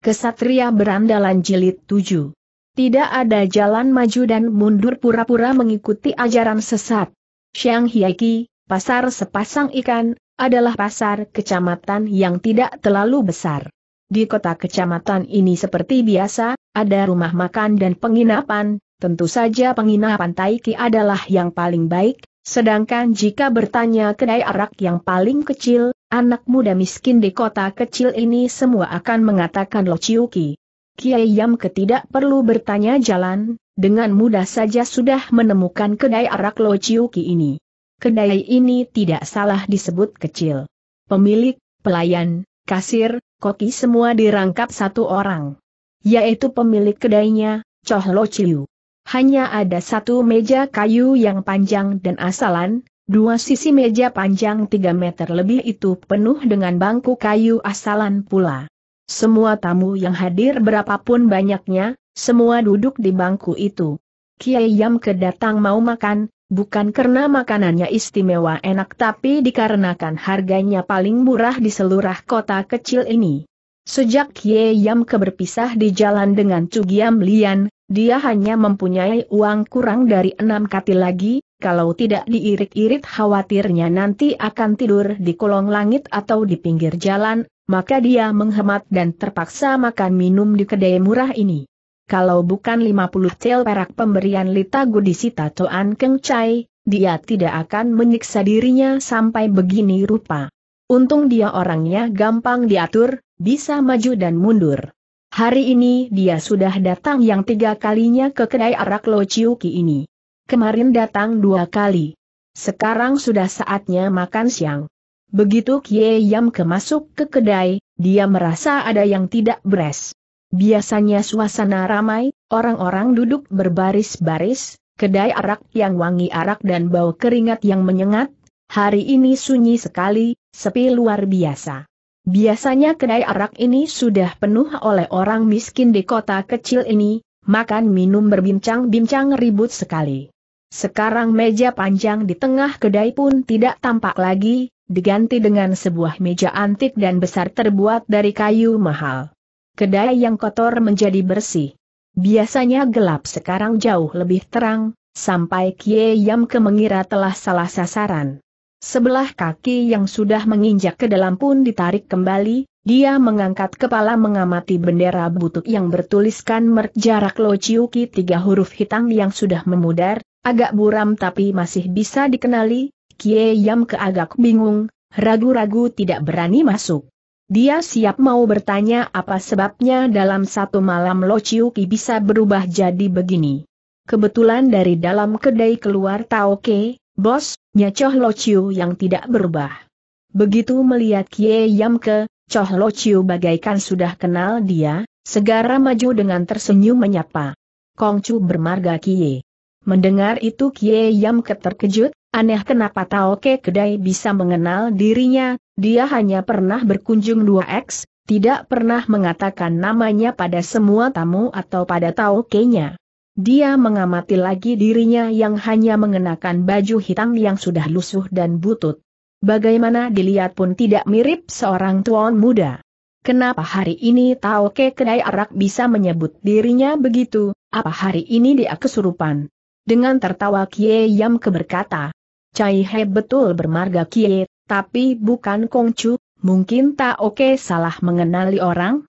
Kesatria Berandalan Jilid 7. Tidak ada jalan maju dan mundur pura-pura mengikuti ajaran sesat. Siang Hiaki, pasar sepasang ikan, adalah pasar kecamatan yang tidak terlalu besar. Di kota kecamatan ini seperti biasa, ada rumah makan dan penginapan, tentu saja penginapan Taiki adalah yang paling baik, sedangkan jika bertanya kedai arak yang paling kecil, Anak muda miskin di kota kecil ini semua akan mengatakan Lo Chiuki. Kiai Yam ketidak perlu bertanya jalan, dengan mudah saja sudah menemukan kedai arak Lo Chiuki ini. Kedai ini tidak salah disebut kecil. Pemilik, pelayan, kasir, koki semua dirangkap satu orang. Yaitu pemilik kedainya, Choh Lo Chiu. Hanya ada satu meja kayu yang panjang dan asalan, Dua sisi meja panjang 3 meter lebih itu penuh dengan bangku kayu asalan pula. Semua tamu yang hadir berapapun banyaknya, semua duduk di bangku itu. Kiai Yam kedatang mau makan, bukan karena makanannya istimewa enak tapi dikarenakan harganya paling murah di seluruh kota kecil ini. Sejak Kiai Yam keberpisah di jalan dengan Cugiam Lian, dia hanya mempunyai uang kurang dari enam kati lagi, kalau tidak diirit-irit khawatirnya nanti akan tidur di kolong langit atau di pinggir jalan, maka dia menghemat dan terpaksa makan minum di kedai murah ini. Kalau bukan 50 cel perak pemberian Lita Gudisita Toan Keng Chai, dia tidak akan menyiksa dirinya sampai begini rupa. Untung dia orangnya gampang diatur, bisa maju dan mundur. Hari ini dia sudah datang yang tiga kalinya ke kedai arak Lo ini. Kemarin datang dua kali. Sekarang sudah saatnya makan siang. Begitu Kie Yam kemasuk ke kedai, dia merasa ada yang tidak beres. Biasanya suasana ramai, orang-orang duduk berbaris-baris, kedai arak yang wangi arak dan bau keringat yang menyengat, hari ini sunyi sekali, sepi luar biasa. Biasanya kedai arak ini sudah penuh oleh orang miskin di kota kecil ini, makan minum berbincang-bincang ribut sekali. Sekarang meja panjang di tengah kedai pun tidak tampak lagi, diganti dengan sebuah meja antik dan besar terbuat dari kayu mahal. Kedai yang kotor menjadi bersih. Biasanya gelap sekarang jauh lebih terang, sampai Kie ke mengira telah salah sasaran. Sebelah kaki yang sudah menginjak ke dalam pun ditarik kembali, dia mengangkat kepala mengamati bendera butuk yang bertuliskan merk jarak Lociuki tiga huruf hitam yang sudah memudar, Agak buram tapi masih bisa dikenali, Kie Yam ke agak bingung, ragu-ragu tidak berani masuk. Dia siap mau bertanya apa sebabnya dalam satu malam Lo Chiu ki bisa berubah jadi begini. Kebetulan dari dalam kedai keluar Tao Ke, bos, nyacoh Lo Chiu yang tidak berubah. Begitu melihat Kie Yam ke, Coh Lo Chiu bagaikan sudah kenal dia, segera maju dengan tersenyum menyapa. Kongcu bermarga Kie. Mendengar itu Kie Yam keterkejut, aneh kenapa Tao Ke Kedai bisa mengenal dirinya, dia hanya pernah berkunjung 2X, tidak pernah mengatakan namanya pada semua tamu atau pada Tao Ke-nya. Dia mengamati lagi dirinya yang hanya mengenakan baju hitam yang sudah lusuh dan butut. Bagaimana dilihat pun tidak mirip seorang tuan muda. Kenapa hari ini Tao Ke kedai arak bisa menyebut dirinya begitu, apa hari ini dia kesurupan? Dengan tertawa Kie Yam keberkata. Cai He betul bermarga Kie, tapi bukan kong chu, mungkin tak oke salah mengenali orang?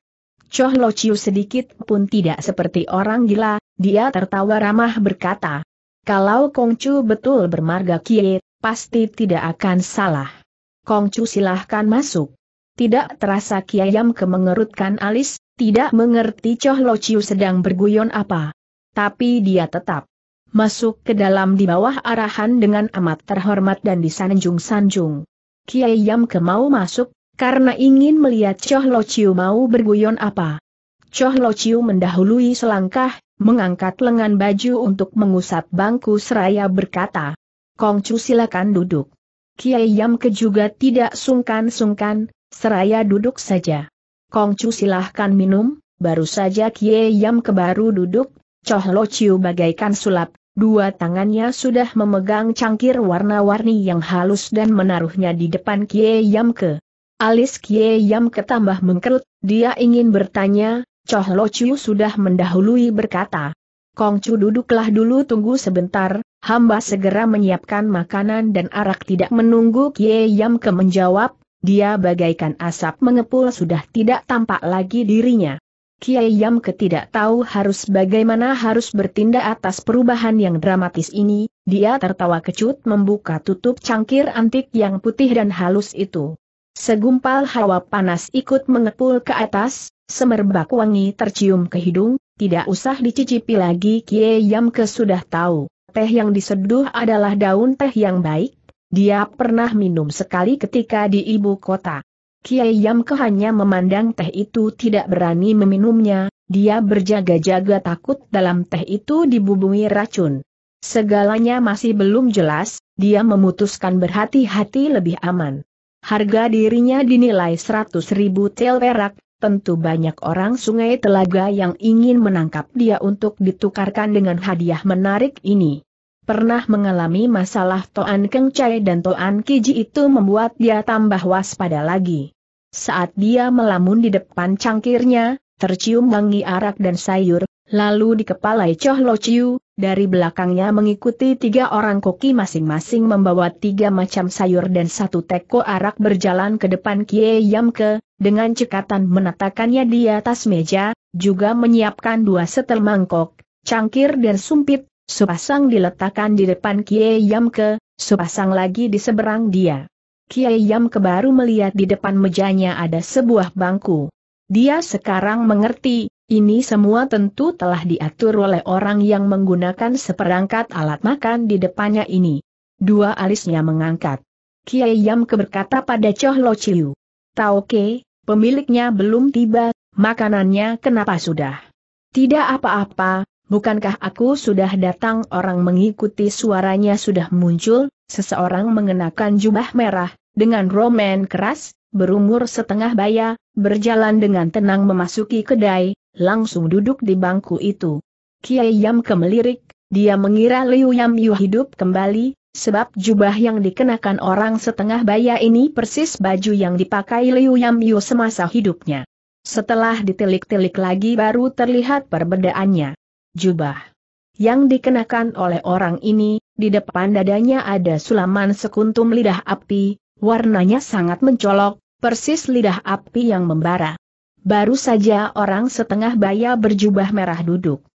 Choh Lo Chiu sedikit pun tidak seperti orang gila, dia tertawa ramah berkata. Kalau kong chu betul bermarga Kie, pasti tidak akan salah. Kong chu silahkan masuk. Tidak terasa kie Yam kemengerutkan alis, tidak mengerti Choh Lo Chiu sedang berguyon apa. Tapi dia tetap masuk ke dalam di bawah arahan dengan amat terhormat dan disanjung-sanjung. Kiai Yam ke mau masuk, karena ingin melihat Choh Lo Chiu mau berguyon apa. Choh Lo Chiu mendahului selangkah, mengangkat lengan baju untuk mengusap bangku seraya berkata, Kong Kongcu silakan duduk. Kiai ke juga tidak sungkan-sungkan, seraya duduk saja. Kong Kongcu silahkan minum, baru saja Kiai ke baru duduk, Choh Lo Chiu bagaikan sulap, Dua tangannya sudah memegang cangkir warna-warni yang halus dan menaruhnya di depan Kie Yamke. Alis Kie Yamke tambah mengkerut, dia ingin bertanya, Choh Lo Chiu sudah mendahului berkata. Kongcu duduklah dulu tunggu sebentar, hamba segera menyiapkan makanan dan arak tidak menunggu Kie Yamke menjawab, dia bagaikan asap mengepul sudah tidak tampak lagi dirinya. Kiai Yam ketidak tahu harus bagaimana harus bertindak atas perubahan yang dramatis ini, dia tertawa kecut membuka tutup cangkir antik yang putih dan halus itu. Segumpal hawa panas ikut mengepul ke atas, semerbak wangi tercium ke hidung, tidak usah dicicipi lagi Kiai Yam sudah tahu, teh yang diseduh adalah daun teh yang baik, dia pernah minum sekali ketika di ibu kota. Kiai Yamke hanya memandang teh itu tidak berani meminumnya, dia berjaga-jaga takut dalam teh itu dibubungi racun. Segalanya masih belum jelas, dia memutuskan berhati-hati lebih aman. Harga dirinya dinilai 100 ribu tel perak, tentu banyak orang sungai telaga yang ingin menangkap dia untuk ditukarkan dengan hadiah menarik ini pernah mengalami masalah Toan Keng Chai dan Toan Kiji itu membuat dia tambah waspada lagi. Saat dia melamun di depan cangkirnya, tercium wangi arak dan sayur, lalu kepala Choh Lo Chiu, dari belakangnya mengikuti tiga orang koki masing-masing membawa tiga macam sayur dan satu teko arak berjalan ke depan Kie Yam Ke, dengan cekatan menatakannya di atas meja, juga menyiapkan dua setel mangkok, cangkir dan sumpit, Sepasang diletakkan di depan Kiai Yamke, sepasang lagi di seberang dia. Kiai Yamke baru melihat di depan mejanya ada sebuah bangku. Dia sekarang mengerti, ini semua tentu telah diatur oleh orang yang menggunakan seperangkat alat makan di depannya ini. Dua alisnya mengangkat. Kiai Yamke berkata pada Choh Lo Chiu. Tau ke, pemiliknya belum tiba, makanannya kenapa sudah? Tidak apa-apa, Bukankah aku sudah datang orang mengikuti suaranya sudah muncul, seseorang mengenakan jubah merah, dengan roman keras, berumur setengah baya, berjalan dengan tenang memasuki kedai, langsung duduk di bangku itu. Kiai Yam kemelirik, dia mengira Liu Yam Yu hidup kembali, sebab jubah yang dikenakan orang setengah baya ini persis baju yang dipakai Liu Yam Yu semasa hidupnya. Setelah ditilik-tilik lagi baru terlihat perbedaannya jubah yang dikenakan oleh orang ini, di depan dadanya ada sulaman sekuntum lidah api, warnanya sangat mencolok, persis lidah api yang membara. Baru saja orang setengah baya berjubah merah duduk.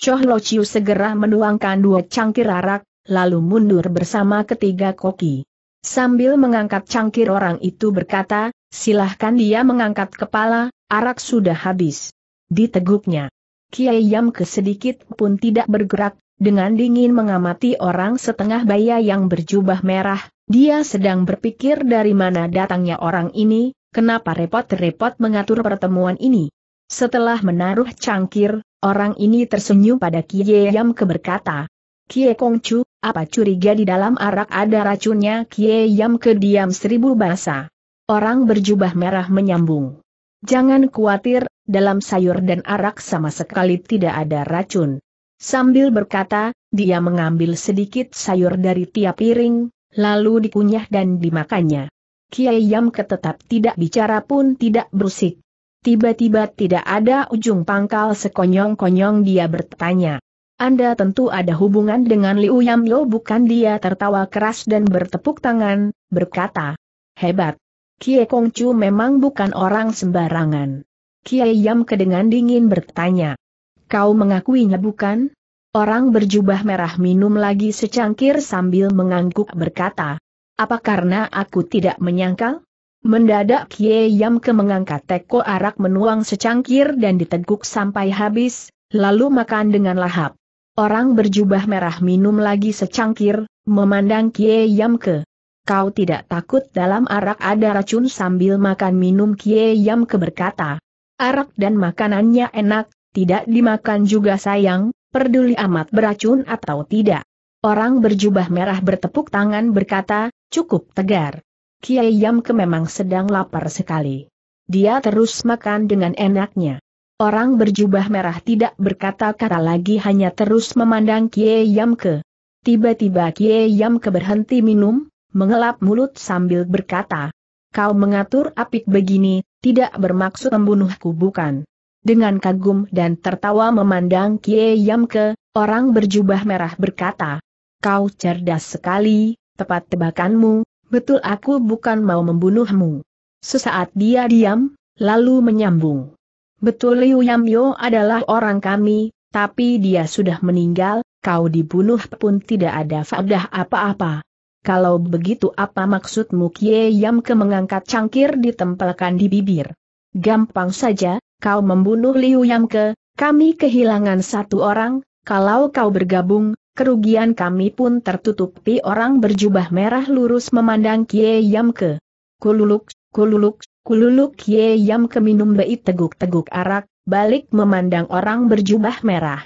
Choh Lo Chiu segera menuangkan dua cangkir arak, lalu mundur bersama ketiga koki. Sambil mengangkat cangkir orang itu berkata, silahkan dia mengangkat kepala, arak sudah habis. Diteguknya. Kiai Yam sedikit pun tidak bergerak, dengan dingin mengamati orang setengah baya yang berjubah merah, dia sedang berpikir dari mana datangnya orang ini, kenapa repot-repot mengatur pertemuan ini. Setelah menaruh cangkir, orang ini tersenyum pada Kiai Yam berkata, Kie Kongcu, apa curiga di dalam arak ada racunnya Kie Yam kediam seribu bahasa. Orang berjubah merah menyambung. Jangan khawatir, dalam sayur dan arak sama sekali tidak ada racun. Sambil berkata, dia mengambil sedikit sayur dari tiap piring, lalu dikunyah dan dimakannya. Kiai Yam ketetap tidak bicara pun tidak bersik. Tiba-tiba tidak ada ujung pangkal sekonyong-konyong dia bertanya. Anda tentu ada hubungan dengan Liu Yam yo bukan dia tertawa keras dan bertepuk tangan, berkata. Hebat. Kie Kong Chu memang bukan orang sembarangan. Kiai Yam kedengan dingin bertanya. Kau mengakuinya bukan? Orang berjubah merah minum lagi secangkir sambil mengangguk berkata. Apa karena aku tidak menyangkal? Mendadak Kiai Yam ke mengangkat teko arak menuang secangkir dan diteguk sampai habis, lalu makan dengan lahap. Orang berjubah merah minum lagi secangkir, memandang Kiai Yam ke, Kau tidak takut dalam arak ada racun sambil makan minum Kiai Yam ke berkata. Arak dan makanannya enak, tidak dimakan juga sayang, peduli amat beracun atau tidak. Orang berjubah merah bertepuk tangan berkata, cukup tegar. Kiai Yamke memang sedang lapar sekali. Dia terus makan dengan enaknya. Orang berjubah merah tidak berkata-kata lagi hanya terus memandang Kiai Yamke. Tiba-tiba Kiai Yamke berhenti minum, mengelap mulut sambil berkata, Kau mengatur apik begini, tidak bermaksud membunuhku bukan? Dengan kagum dan tertawa memandang Kie yam ke orang berjubah merah berkata, Kau cerdas sekali, tepat tebakanmu, betul aku bukan mau membunuhmu. Sesaat dia diam, lalu menyambung. Betul Liu yam yo adalah orang kami, tapi dia sudah meninggal, kau dibunuh pun tidak ada faedah apa-apa. Kalau begitu apa maksudmu Kie Yamke mengangkat cangkir ditempelkan di bibir? Gampang saja, kau membunuh Liu Yamke, kami kehilangan satu orang, kalau kau bergabung, kerugian kami pun tertutupi orang berjubah merah lurus memandang Kie Yamke. Kululuk, kululuk, kululuk Kie Yamke minum bei teguk-teguk arak, balik memandang orang berjubah merah.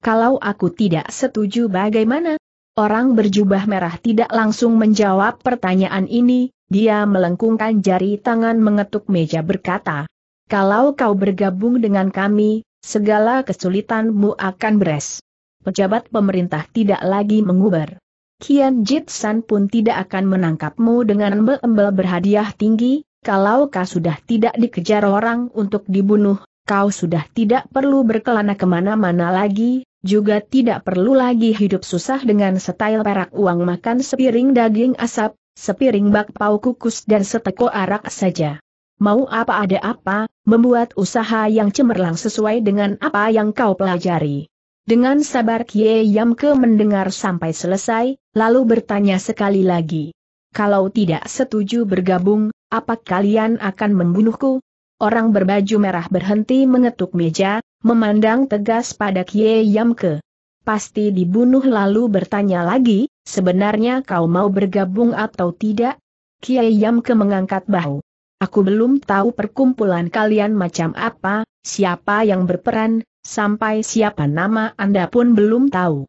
Kalau aku tidak setuju bagaimana? Orang berjubah merah tidak langsung menjawab pertanyaan ini, dia melengkungkan jari tangan mengetuk meja berkata, Kalau kau bergabung dengan kami, segala kesulitanmu akan beres. Pejabat pemerintah tidak lagi menguber. Kian Jitsan pun tidak akan menangkapmu dengan embel-embel berhadiah tinggi, kalau kau sudah tidak dikejar orang untuk dibunuh, kau sudah tidak perlu berkelana kemana-mana lagi, juga tidak perlu lagi hidup susah dengan setail perak uang makan sepiring daging asap, sepiring bakpao kukus dan seteko arak saja. Mau apa ada apa, membuat usaha yang cemerlang sesuai dengan apa yang kau pelajari. Dengan sabar Kie Yamke mendengar sampai selesai, lalu bertanya sekali lagi. Kalau tidak setuju bergabung, apa kalian akan membunuhku? Orang berbaju merah berhenti mengetuk meja, memandang tegas pada Kie Yamke. Pasti dibunuh lalu bertanya lagi, sebenarnya kau mau bergabung atau tidak? Kiai Yamke mengangkat bahu. Aku belum tahu perkumpulan kalian macam apa, siapa yang berperan, sampai siapa nama Anda pun belum tahu.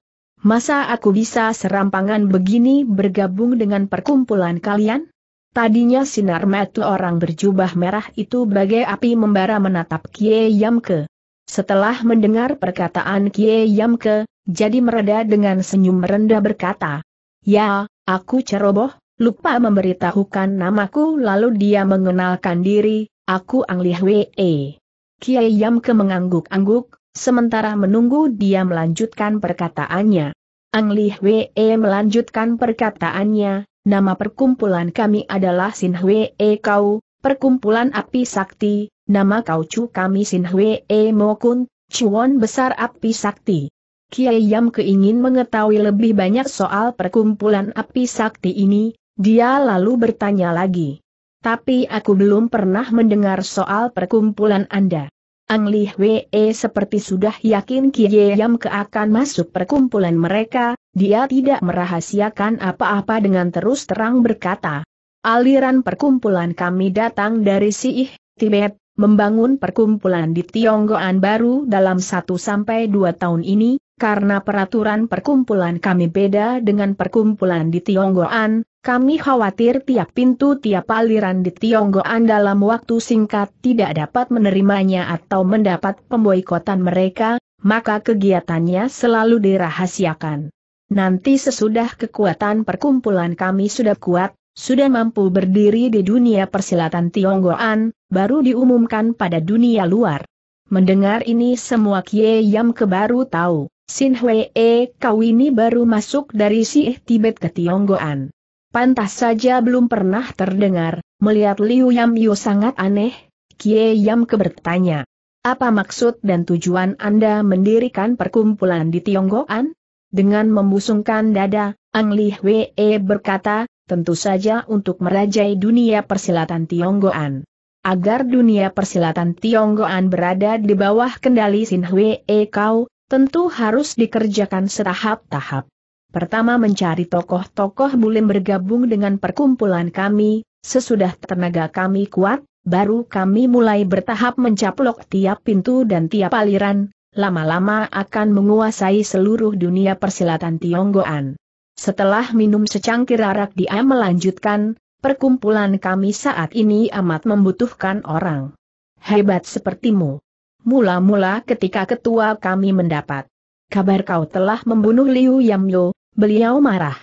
Masa aku bisa serampangan begini bergabung dengan perkumpulan kalian? Tadinya sinar mata orang berjubah merah itu bagai api membara menatap Kie Yamke. Setelah mendengar perkataan Kie Yamke, jadi mereda dengan senyum rendah berkata, Ya, aku ceroboh, lupa memberitahukan namaku lalu dia mengenalkan diri, aku Ang Wee. Kie Yamke mengangguk-angguk, sementara menunggu dia melanjutkan perkataannya. Ang Wee melanjutkan perkataannya, nama perkumpulan kami adalah Sin Wee Kau, Perkumpulan Api Sakti, Nama kau Chu kami Sin Hwe E Mo Kun, Chuan Besar Api Sakti. Kiai Yam keingin mengetahui lebih banyak soal perkumpulan api sakti ini, dia lalu bertanya lagi. Tapi aku belum pernah mendengar soal perkumpulan Anda. Ang Li Hwe seperti sudah yakin Kiai Yam ke akan masuk perkumpulan mereka, dia tidak merahasiakan apa-apa dengan terus terang berkata. Aliran perkumpulan kami datang dari Siih, Tibet, membangun perkumpulan di Tionggoan baru dalam 1-2 tahun ini, karena peraturan perkumpulan kami beda dengan perkumpulan di Tionggoan, kami khawatir tiap pintu tiap aliran di Tionggoan dalam waktu singkat tidak dapat menerimanya atau mendapat pemboikotan mereka, maka kegiatannya selalu dirahasiakan. Nanti sesudah kekuatan perkumpulan kami sudah kuat, sudah mampu berdiri di dunia persilatan Tionggoan, baru diumumkan pada dunia luar. Mendengar ini semua Kie Yam kebaru tahu, Sin Hwee Kau ini baru masuk dari sih Tibet ke Tionggoan. Pantas saja belum pernah terdengar, melihat Liu Yam Yu sangat aneh, Kie Yam kebertanya. Apa maksud dan tujuan Anda mendirikan perkumpulan di Tionggoan? Dengan membusungkan dada, Ang Li Hwee berkata, tentu saja untuk merajai dunia persilatan Tionggoan. Agar dunia persilatan Tionggoan berada di bawah kendali Sin Hwe Kau, tentu harus dikerjakan setahap-tahap. Pertama mencari tokoh-tokoh bulim bergabung dengan perkumpulan kami, sesudah tenaga kami kuat, baru kami mulai bertahap mencaplok tiap pintu dan tiap aliran, lama-lama akan menguasai seluruh dunia persilatan Tionggoan. Setelah minum secangkir arak dia melanjutkan, perkumpulan kami saat ini amat membutuhkan orang. Hebat sepertimu. Mula-mula ketika ketua kami mendapat kabar kau telah membunuh Liu Yamyo, beliau marah.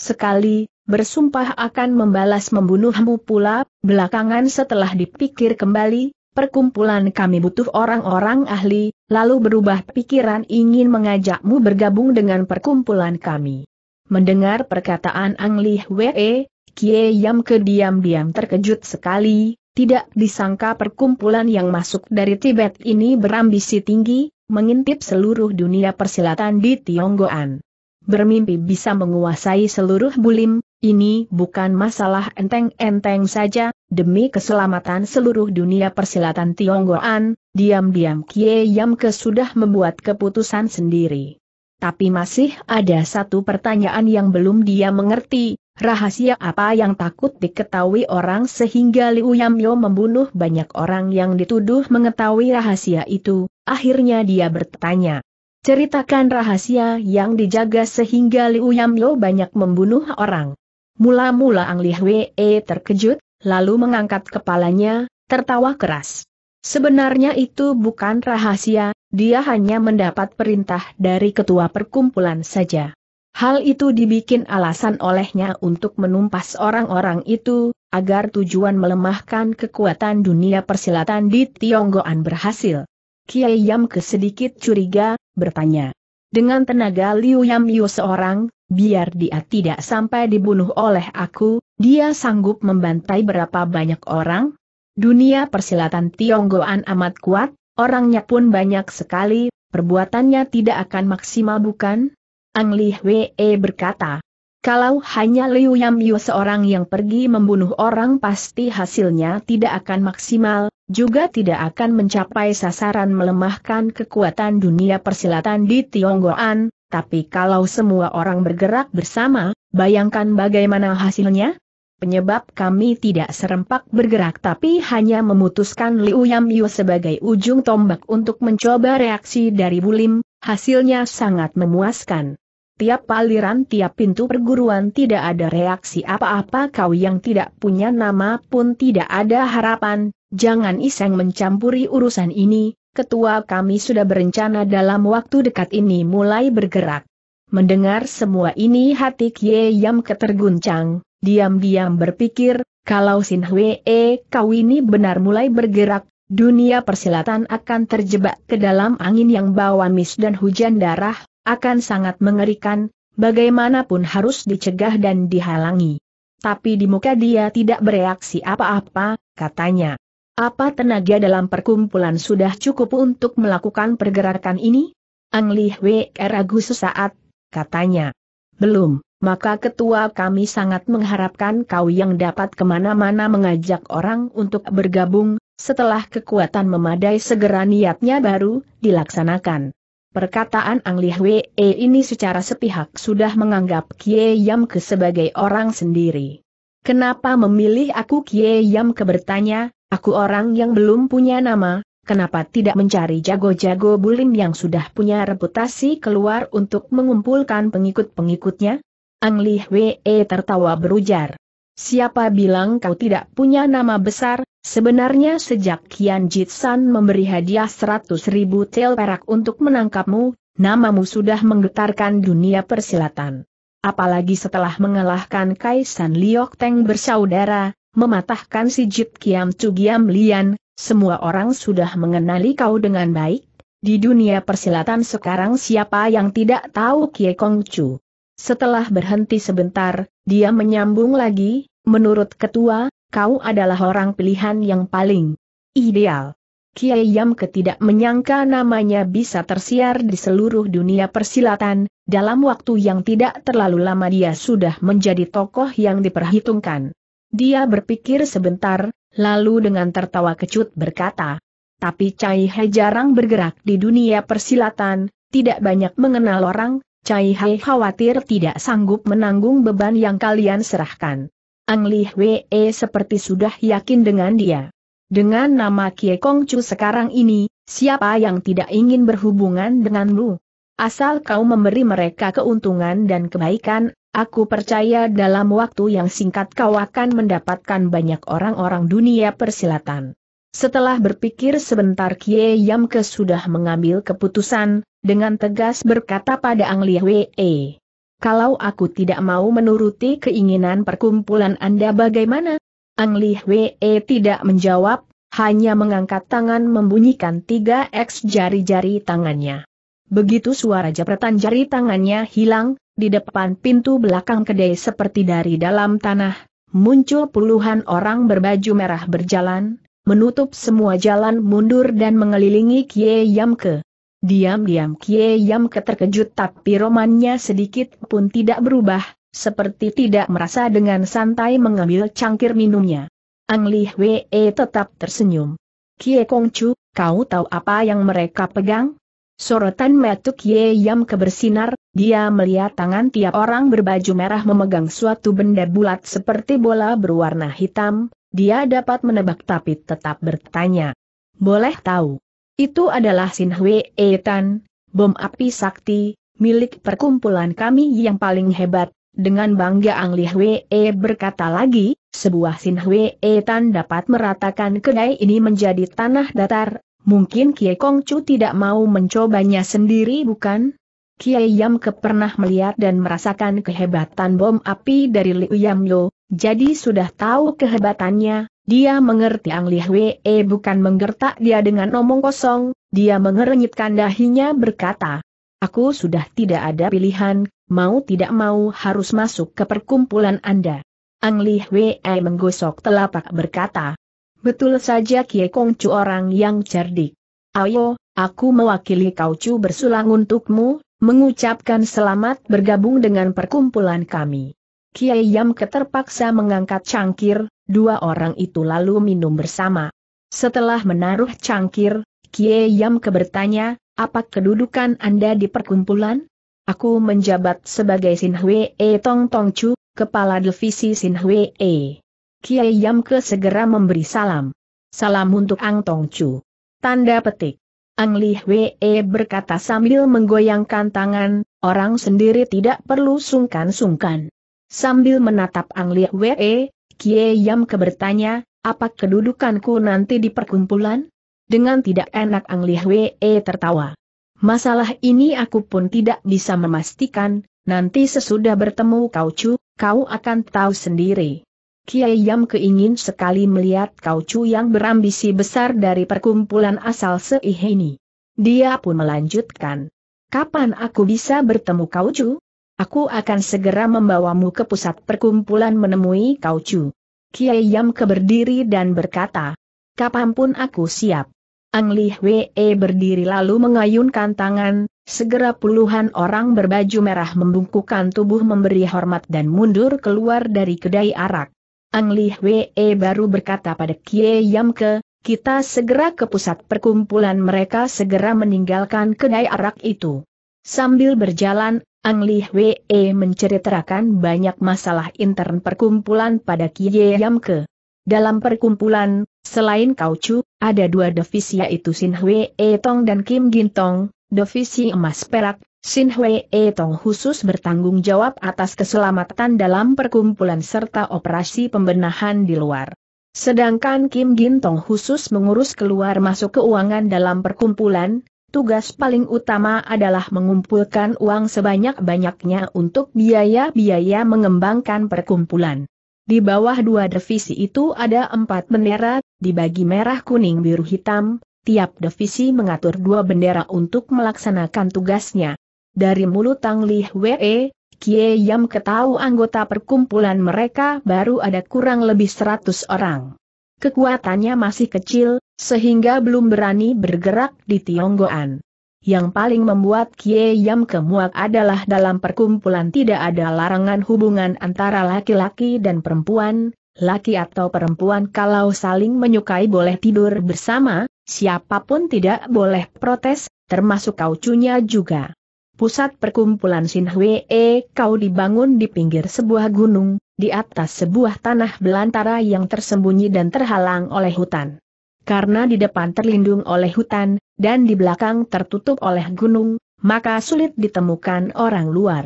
Sekali, bersumpah akan membalas membunuhmu pula, belakangan setelah dipikir kembali, perkumpulan kami butuh orang-orang ahli, lalu berubah pikiran ingin mengajakmu bergabung dengan perkumpulan kami. Mendengar perkataan Ang Li Hwee, Kie Yam kediam-diam terkejut sekali, tidak disangka perkumpulan yang masuk dari Tibet ini berambisi tinggi, mengintip seluruh dunia persilatan di Tionggoan. Bermimpi bisa menguasai seluruh bulim, ini bukan masalah enteng-enteng saja, demi keselamatan seluruh dunia persilatan Tionggoan, diam-diam Kie ke sudah membuat keputusan sendiri tapi masih ada satu pertanyaan yang belum dia mengerti, rahasia apa yang takut diketahui orang sehingga Liu Yamyo membunuh banyak orang yang dituduh mengetahui rahasia itu, akhirnya dia bertanya. Ceritakan rahasia yang dijaga sehingga Liu Yamyo banyak membunuh orang. Mula-mula Ang Li Hwee terkejut, lalu mengangkat kepalanya, tertawa keras. Sebenarnya itu bukan rahasia, dia hanya mendapat perintah dari ketua perkumpulan saja. Hal itu dibikin alasan olehnya untuk menumpas orang-orang itu, agar tujuan melemahkan kekuatan dunia persilatan di Tionggoan berhasil. Kiai Yam kesedikit curiga, bertanya. Dengan tenaga Liu Yam Yu seorang, biar dia tidak sampai dibunuh oleh aku, dia sanggup membantai berapa banyak orang? Dunia persilatan Tionggoan amat kuat, Orangnya pun banyak sekali, perbuatannya tidak akan maksimal bukan? Ang Li Hwee berkata. Kalau hanya Liu Yam Yu seorang yang pergi membunuh orang pasti hasilnya tidak akan maksimal, juga tidak akan mencapai sasaran melemahkan kekuatan dunia persilatan di Tionggoan, tapi kalau semua orang bergerak bersama, bayangkan bagaimana hasilnya? penyebab kami tidak serempak bergerak tapi hanya memutuskan Liu Yam Yu sebagai ujung tombak untuk mencoba reaksi dari Bulim, hasilnya sangat memuaskan. Tiap paliran, tiap pintu perguruan tidak ada reaksi apa-apa kau yang tidak punya nama pun tidak ada harapan, jangan iseng mencampuri urusan ini, ketua kami sudah berencana dalam waktu dekat ini mulai bergerak. Mendengar semua ini hati Kie Yam keterguncang, diam-diam berpikir, kalau Sin Hwee eh, Kau ini benar mulai bergerak, dunia persilatan akan terjebak ke dalam angin yang bawa mis dan hujan darah, akan sangat mengerikan, bagaimanapun harus dicegah dan dihalangi. Tapi di muka dia tidak bereaksi apa-apa, katanya. Apa tenaga dalam perkumpulan sudah cukup untuk melakukan pergerakan ini? Ang Li Hwee ragu sesaat, katanya. Belum maka ketua kami sangat mengharapkan kau yang dapat kemana-mana mengajak orang untuk bergabung, setelah kekuatan memadai segera niatnya baru dilaksanakan. Perkataan Ang Lih eh, ini secara sepihak sudah menganggap Kie Yam Ke sebagai orang sendiri. Kenapa memilih aku Kie Yam Ke bertanya, aku orang yang belum punya nama, kenapa tidak mencari jago-jago bulim yang sudah punya reputasi keluar untuk mengumpulkan pengikut-pengikutnya? Ang Li Hwee tertawa berujar. Siapa bilang kau tidak punya nama besar, sebenarnya sejak Kian Jitsan memberi hadiah seratus ribu tel perak untuk menangkapmu, namamu sudah menggetarkan dunia persilatan. Apalagi setelah mengalahkan Kaisan Liok Teng bersaudara, mematahkan si Jit Kiam Cugiam Lian, semua orang sudah mengenali kau dengan baik. Di dunia persilatan sekarang siapa yang tidak tahu Kie Kong Chu? Setelah berhenti sebentar, dia menyambung lagi, menurut ketua, kau adalah orang pilihan yang paling ideal. Kiai Yamke tidak menyangka namanya bisa tersiar di seluruh dunia persilatan, dalam waktu yang tidak terlalu lama dia sudah menjadi tokoh yang diperhitungkan. Dia berpikir sebentar, lalu dengan tertawa kecut berkata, tapi Cai He jarang bergerak di dunia persilatan, tidak banyak mengenal orang, Cai Hai khawatir tidak sanggup menanggung beban yang kalian serahkan. Ang Li Wei e seperti sudah yakin dengan dia. Dengan nama Kie Kong Chu sekarang ini, siapa yang tidak ingin berhubungan denganmu? Asal kau memberi mereka keuntungan dan kebaikan, aku percaya dalam waktu yang singkat kau akan mendapatkan banyak orang-orang dunia persilatan. Setelah berpikir sebentar Kie Yamke sudah mengambil keputusan, dengan tegas berkata pada Ang Li Wee. Kalau aku tidak mau menuruti keinginan perkumpulan Anda bagaimana? Ang Li Wee tidak menjawab, hanya mengangkat tangan membunyikan tiga X jari-jari tangannya. Begitu suara jepretan jari tangannya hilang, di depan pintu belakang kedai seperti dari dalam tanah, muncul puluhan orang berbaju merah berjalan, menutup semua jalan mundur dan mengelilingi Kie Yamke. Diam-diam Kie Yamke terkejut tapi romannya sedikit pun tidak berubah, seperti tidak merasa dengan santai mengambil cangkir minumnya. Ang Li Hwee tetap tersenyum. Kie Kong Chu, kau tahu apa yang mereka pegang? Sorotan metuk Kie Yamke bersinar, dia melihat tangan tiap orang berbaju merah memegang suatu benda bulat seperti bola berwarna hitam, dia dapat menebak tapi tetap bertanya. Boleh tahu. Itu adalah Sin Hui Etan, bom api sakti, milik perkumpulan kami yang paling hebat. Dengan bangga Ang Li Hui E berkata lagi, sebuah Sin Hui Etan dapat meratakan kedai ini menjadi tanah datar. Mungkin Kie Kong Chu tidak mau mencobanya sendiri bukan? Kiai Yam Ke pernah melihat dan merasakan kehebatan bom api dari Liu Yam Yo, jadi sudah tahu kehebatannya, dia mengerti Ang Li Hwe eh, bukan menggertak dia dengan omong kosong, dia mengerenyitkan dahinya berkata, Aku sudah tidak ada pilihan, mau tidak mau harus masuk ke perkumpulan Anda. Ang Li Hwe eh, menggosok telapak berkata, Betul saja Kie Kong Chu orang yang cerdik. Ayo, aku mewakili Kau Chu bersulang untukmu, mengucapkan selamat bergabung dengan perkumpulan kami. Kiai Yam keterpaksa mengangkat cangkir, dua orang itu lalu minum bersama. Setelah menaruh cangkir, Kiai Yam kebertanya, apa kedudukan Anda di perkumpulan? Aku menjabat sebagai Sin Hwe E Tong Tong Chu, Kepala Divisi Sin Hwe E. Kiai ke segera memberi salam. Salam untuk Ang Tong Chu. Tanda petik. Ang Li Hwe berkata sambil menggoyangkan tangan, orang sendiri tidak perlu sungkan-sungkan. Sambil menatap Ang Lia Wee, Kie Yam kebertanya, apa kedudukanku nanti di perkumpulan? Dengan tidak enak Ang Lia Wee tertawa. Masalah ini aku pun tidak bisa memastikan, nanti sesudah bertemu Kau Chu, kau akan tahu sendiri. Kiai Yam keingin sekali melihat Kau Chu yang berambisi besar dari perkumpulan asal Seih ini. Dia pun melanjutkan. Kapan aku bisa bertemu Kau Chu? Aku akan segera membawamu ke pusat perkumpulan menemui Kau Chu. Kiai Yam keberdiri dan berkata, Kapanpun aku siap. Ang Li Hwee berdiri lalu mengayunkan tangan, segera puluhan orang berbaju merah membungkukan tubuh memberi hormat dan mundur keluar dari kedai arak. Ang Li Hwee baru berkata pada Kiai Yam ke, kita segera ke pusat perkumpulan mereka segera meninggalkan kedai arak itu. Sambil berjalan, Ang Li Wei e menceritakan banyak masalah intern perkumpulan pada Kie Yamke. Dalam perkumpulan, selain Kau Chu, ada dua divisi yaitu Sin Hwee Tong dan Kim Gintong, divisi emas perak, Sin Hwee Tong khusus bertanggung jawab atas keselamatan dalam perkumpulan serta operasi pembenahan di luar. Sedangkan Kim Gintong khusus mengurus keluar masuk keuangan dalam perkumpulan, tugas paling utama adalah mengumpulkan uang sebanyak-banyaknya untuk biaya-biaya mengembangkan perkumpulan. Di bawah dua divisi itu ada empat bendera, dibagi merah kuning biru hitam, tiap divisi mengatur dua bendera untuk melaksanakan tugasnya. Dari mulut Tang Li Hwee, Kie Yam ketahu anggota perkumpulan mereka baru ada kurang lebih seratus orang. Kekuatannya masih kecil, sehingga belum berani bergerak di Tionggoan. Yang paling membuat Kie Yam kemuak adalah dalam perkumpulan tidak ada larangan hubungan antara laki-laki dan perempuan, laki atau perempuan kalau saling menyukai boleh tidur bersama, siapapun tidak boleh protes, termasuk kaucunya juga. Pusat perkumpulan Sinhwe Kau dibangun di pinggir sebuah gunung, di atas sebuah tanah belantara yang tersembunyi dan terhalang oleh hutan. Karena di depan terlindung oleh hutan, dan di belakang tertutup oleh gunung, maka sulit ditemukan orang luar.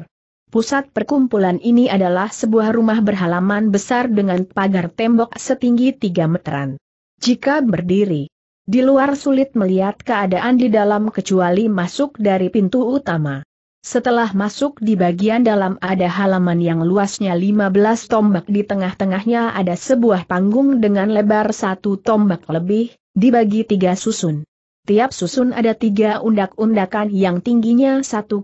Pusat perkumpulan ini adalah sebuah rumah berhalaman besar dengan pagar tembok setinggi 3 meteran. Jika berdiri, di luar sulit melihat keadaan di dalam kecuali masuk dari pintu utama. Setelah masuk di bagian dalam ada halaman yang luasnya 15 tombak di tengah-tengahnya ada sebuah panggung dengan lebar satu tombak lebih, dibagi tiga susun. Tiap susun ada tiga undak-undakan yang tingginya 1,5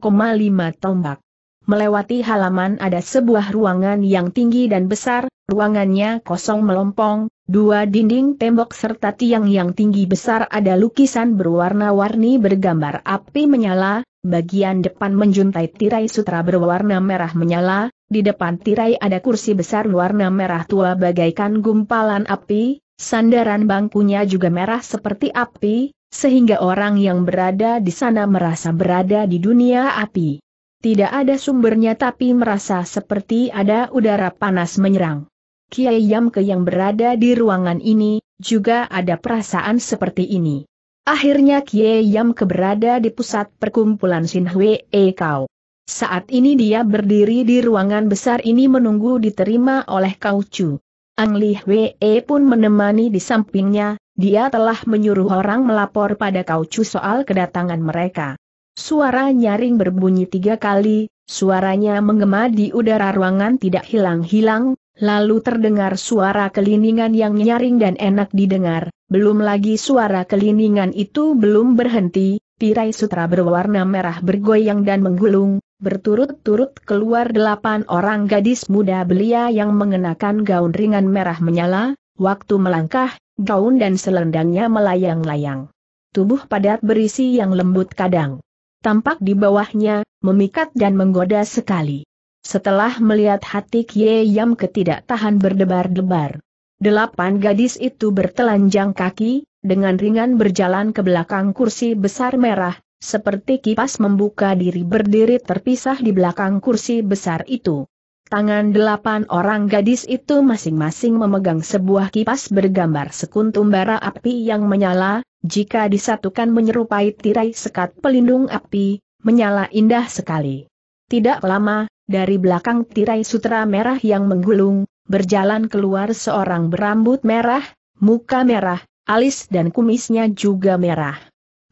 tombak. Melewati halaman ada sebuah ruangan yang tinggi dan besar, ruangannya kosong melompong, dua dinding tembok serta tiang yang tinggi besar ada lukisan berwarna-warni bergambar api menyala, bagian depan menjuntai tirai sutra berwarna merah menyala, di depan tirai ada kursi besar warna merah tua bagaikan gumpalan api, sandaran bangkunya juga merah seperti api, sehingga orang yang berada di sana merasa berada di dunia api. Tidak ada sumbernya tapi merasa seperti ada udara panas menyerang. Kiai Yamke yang berada di ruangan ini, juga ada perasaan seperti ini. Akhirnya Kie Yam keberada di pusat perkumpulan Sin Hwe E Kau. Saat ini dia berdiri di ruangan besar ini menunggu diterima oleh Kau Chu. Ang Li Hwe pun menemani di sampingnya, dia telah menyuruh orang melapor pada Kau Chu soal kedatangan mereka. Suara nyaring berbunyi tiga kali, suaranya menggema di udara ruangan tidak hilang-hilang, Lalu terdengar suara keliningan yang nyaring dan enak didengar, belum lagi suara keliningan itu belum berhenti, Tirai sutra berwarna merah bergoyang dan menggulung, berturut-turut keluar delapan orang gadis muda belia yang mengenakan gaun ringan merah menyala, waktu melangkah, gaun dan selendangnya melayang-layang. Tubuh padat berisi yang lembut kadang tampak di bawahnya, memikat dan menggoda sekali. Setelah melihat hati Kie Yam ketidak tahan berdebar-debar. Delapan gadis itu bertelanjang kaki, dengan ringan berjalan ke belakang kursi besar merah, seperti kipas membuka diri berdiri terpisah di belakang kursi besar itu. Tangan delapan orang gadis itu masing-masing memegang sebuah kipas bergambar sekuntum bara api yang menyala, jika disatukan menyerupai tirai sekat pelindung api, menyala indah sekali. Tidak lama, dari belakang tirai sutra merah yang menggulung, berjalan keluar seorang berambut merah, muka merah, alis dan kumisnya juga merah.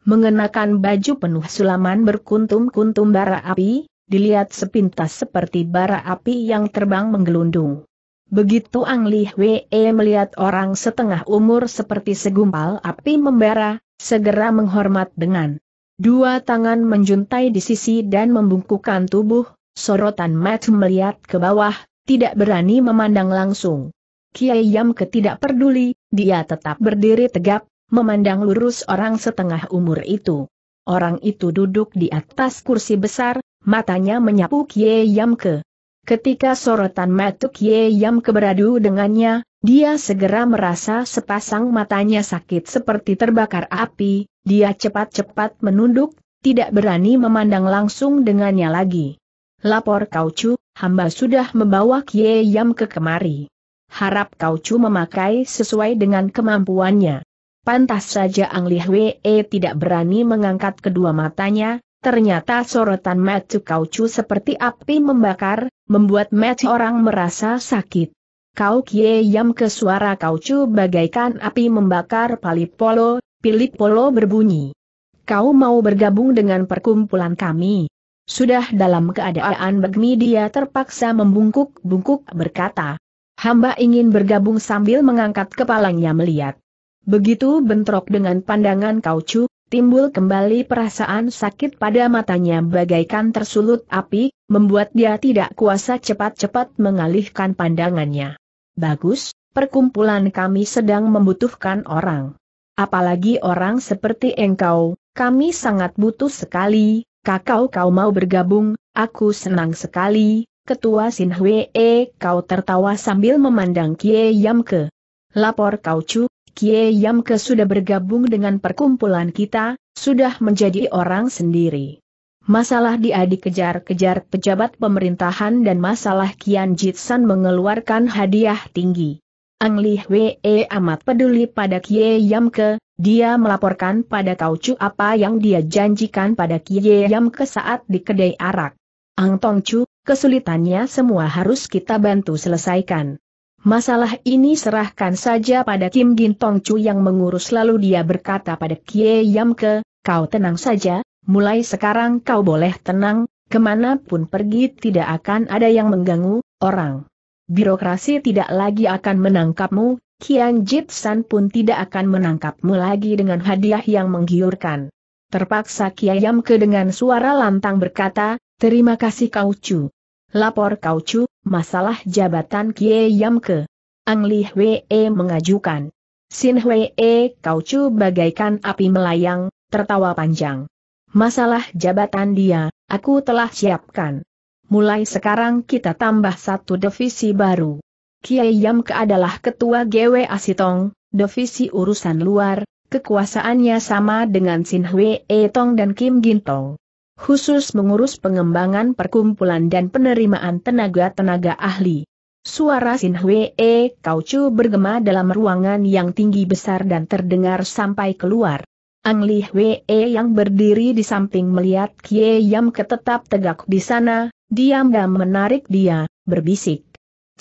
Mengenakan baju penuh sulaman berkuntum-kuntum bara api, dilihat sepintas seperti bara api yang terbang menggelundung. Begitu Ang Li Hwee melihat orang setengah umur seperti segumpal api membara, segera menghormat dengan dua tangan menjuntai di sisi dan membungkukkan tubuh, Sorotan Mat melihat ke bawah, tidak berani memandang langsung. Kiai Yam ketidak peduli, dia tetap berdiri tegap, memandang lurus orang setengah umur itu. Orang itu duduk di atas kursi besar, matanya menyapu Kiai Yam ke. Ketika sorotan Matt Kiai Yam keberadu dengannya, dia segera merasa sepasang matanya sakit seperti terbakar api, dia cepat-cepat menunduk, tidak berani memandang langsung dengannya lagi. Lapor Kau Chu, hamba sudah membawa Kie Yam ke kemari. Harap Kau Chu memakai sesuai dengan kemampuannya. Pantas saja Ang Li Hwee tidak berani mengangkat kedua matanya, ternyata sorotan mata Kau Chu seperti api membakar, membuat mata orang merasa sakit. Kau Kie Yam ke suara kaucu bagaikan api membakar polo, Palipolo, polo berbunyi. Kau mau bergabung dengan perkumpulan kami? Sudah dalam keadaan begmi dia terpaksa membungkuk-bungkuk berkata. Hamba ingin bergabung sambil mengangkat kepalanya melihat. Begitu bentrok dengan pandangan kaucu, timbul kembali perasaan sakit pada matanya bagaikan tersulut api, membuat dia tidak kuasa cepat-cepat mengalihkan pandangannya. Bagus, perkumpulan kami sedang membutuhkan orang. Apalagi orang seperti engkau, kami sangat butuh sekali, kakau kau mau bergabung, aku senang sekali, ketua Sin Hwee kau tertawa sambil memandang Kie Yamke. Lapor kau cu, Kie Yam sudah bergabung dengan perkumpulan kita, sudah menjadi orang sendiri. Masalah dia dikejar-kejar pejabat pemerintahan dan masalah Kian Jitsan mengeluarkan hadiah tinggi. Ang Li Hwee amat peduli pada Kie Yam Ke. dia melaporkan pada Tau Chu apa yang dia janjikan pada Kie Yam Ke saat di kedai arak. Ang Tong Chu, kesulitannya semua harus kita bantu selesaikan. Masalah ini serahkan saja pada Kim Gin Tong Chu yang mengurus lalu dia berkata pada Kie Yam Ke, kau tenang saja, mulai sekarang kau boleh tenang, kemanapun pergi tidak akan ada yang mengganggu, orang. Birokrasi tidak lagi akan menangkapmu, Kian Jitsan pun tidak akan menangkapmu lagi dengan hadiah yang menggiurkan. Terpaksa Kiayam ke dengan suara lantang berkata, terima kasih Kau Chu. Lapor Kau Chu, masalah jabatan Kiayam ke. Ang Li Hwee mengajukan. Sin Hwee Kau Chu bagaikan api melayang, tertawa panjang. Masalah jabatan dia, aku telah siapkan mulai sekarang kita tambah satu divisi baru. Kiai Yamke adalah ketua GW Asitong, divisi urusan luar, kekuasaannya sama dengan Sin Hwe E Tong dan Kim Gintong. Khusus mengurus pengembangan perkumpulan dan penerimaan tenaga-tenaga ahli. Suara Sin Hwe E bergema dalam ruangan yang tinggi besar dan terdengar sampai keluar. Ang Li Hwe yang berdiri di samping melihat Kiai Yam ketetap tegak di sana, diam dan menarik dia, berbisik.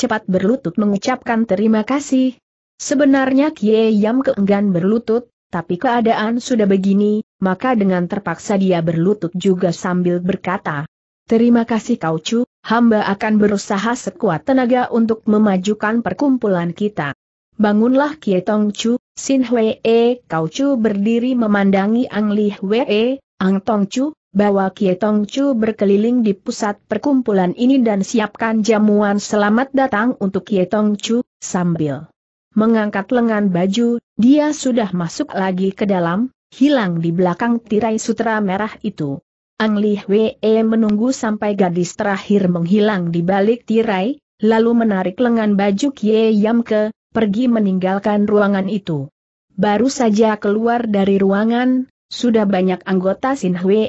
Cepat berlutut mengucapkan terima kasih. Sebenarnya Kie Yam keenggan berlutut, tapi keadaan sudah begini, maka dengan terpaksa dia berlutut juga sambil berkata, Terima kasih Kau Chu, hamba akan berusaha sekuat tenaga untuk memajukan perkumpulan kita. Bangunlah Kie Tong Chu, Sin Hwee Kau Chu berdiri memandangi Ang Li Hwee, Ang Tong Chu, bahwa Kietong Chu berkeliling di pusat perkumpulan ini dan siapkan jamuan selamat datang untuk Kietong Chu, sambil mengangkat lengan baju, dia sudah masuk lagi ke dalam, hilang di belakang tirai sutra merah itu. Ang Li Hwee menunggu sampai gadis terakhir menghilang di balik tirai, lalu menarik lengan baju Kie Yam ke, pergi meninggalkan ruangan itu. Baru saja keluar dari ruangan, sudah banyak anggota Sin Hwee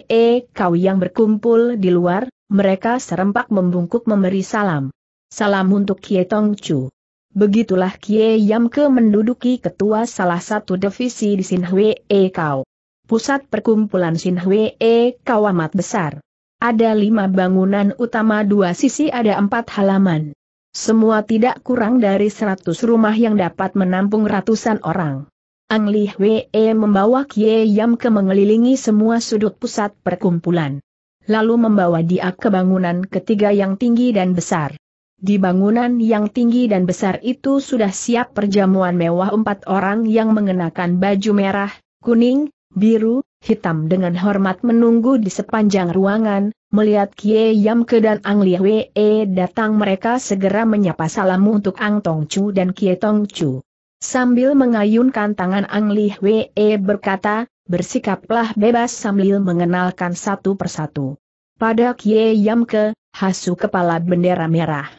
Kau yang berkumpul di luar, mereka serempak membungkuk memberi salam. Salam untuk Kie Tong Chu. Begitulah Kie Yam Ke menduduki ketua salah satu divisi di Sin E Kau. Pusat perkumpulan Sin E Kau amat besar. Ada lima bangunan utama dua sisi ada empat halaman. Semua tidak kurang dari seratus rumah yang dapat menampung ratusan orang. Ang Li Hwee membawa Kie Yam ke mengelilingi semua sudut pusat perkumpulan. Lalu membawa dia ke bangunan ketiga yang tinggi dan besar. Di bangunan yang tinggi dan besar itu sudah siap perjamuan mewah empat orang yang mengenakan baju merah, kuning, biru, hitam dengan hormat menunggu di sepanjang ruangan, melihat Kie Yam Ke dan Ang Li Hwee datang mereka segera menyapa salam untuk Ang Tong Chu dan Kie Tong Chu. Sambil mengayunkan tangan Ang Li Wee berkata, bersikaplah bebas sambil mengenalkan satu persatu. Pada Kie Yamke, hasu kepala bendera merah.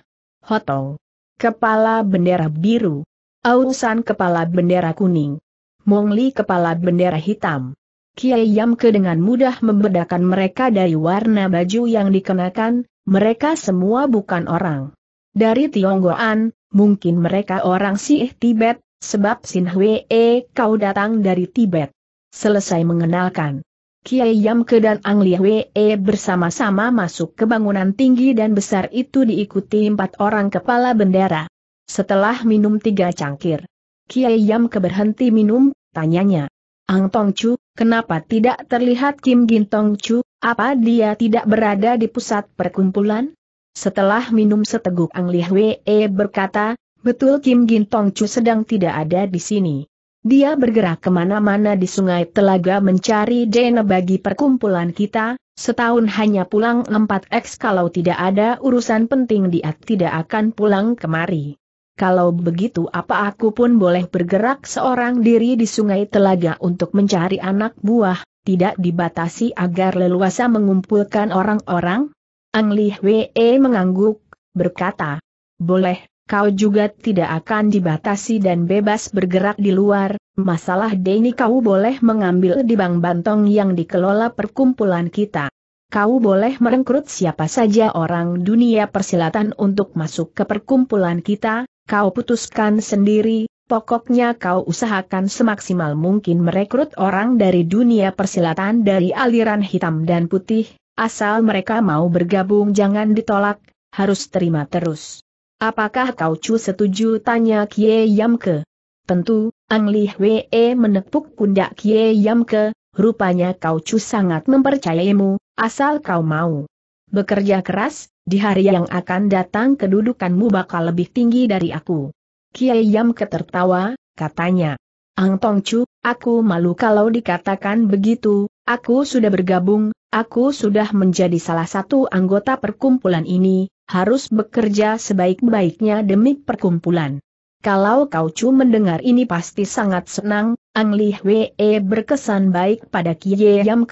Hotong. Kepala bendera biru. Ausan kepala bendera kuning. Mongli kepala bendera hitam. Kiai Yamke dengan mudah membedakan mereka dari warna baju yang dikenakan, mereka semua bukan orang. Dari Tionggoan, mungkin mereka orang sih Tibet, Sebab Sin Hwee eh, kau datang dari Tibet. Selesai mengenalkan. Kiai Yamke dan Ang Lia e bersama-sama masuk ke bangunan tinggi dan besar itu diikuti empat orang kepala bendera. Setelah minum tiga cangkir, Kiai Yamke berhenti minum, tanyanya. Ang Tong Chu, kenapa tidak terlihat Kim Gintong Chu, apa dia tidak berada di pusat perkumpulan? Setelah minum seteguk Ang Lihwee eh, berkata, Betul Kim Gintong Chu sedang tidak ada di sini. Dia bergerak kemana-mana di sungai Telaga mencari Dene bagi perkumpulan kita, setahun hanya pulang empat x kalau tidak ada urusan penting dia tidak akan pulang kemari. Kalau begitu apa aku pun boleh bergerak seorang diri di sungai Telaga untuk mencari anak buah, tidak dibatasi agar leluasa mengumpulkan orang-orang? Ang Li Wei mengangguk, berkata, boleh, kau juga tidak akan dibatasi dan bebas bergerak di luar, masalah Deni kau boleh mengambil di bank bantong yang dikelola perkumpulan kita. Kau boleh merekrut siapa saja orang dunia persilatan untuk masuk ke perkumpulan kita, kau putuskan sendiri, pokoknya kau usahakan semaksimal mungkin merekrut orang dari dunia persilatan dari aliran hitam dan putih, asal mereka mau bergabung jangan ditolak, harus terima terus. Apakah kau cu setuju tanya Kie Yamke? Tentu, Ang Li Hwee e menepuk pundak Kie Yamke, rupanya kau cu sangat mempercayaimu, asal kau mau. Bekerja keras, di hari yang akan datang kedudukanmu bakal lebih tinggi dari aku. Kie Yamke tertawa, katanya. Ang Tongcu, aku malu kalau dikatakan begitu, aku sudah bergabung, Aku sudah menjadi salah satu anggota perkumpulan ini, harus bekerja sebaik-baiknya demi perkumpulan. Kalau Kau cuma mendengar ini pasti sangat senang, Ang Li Wee berkesan baik pada Kie Yam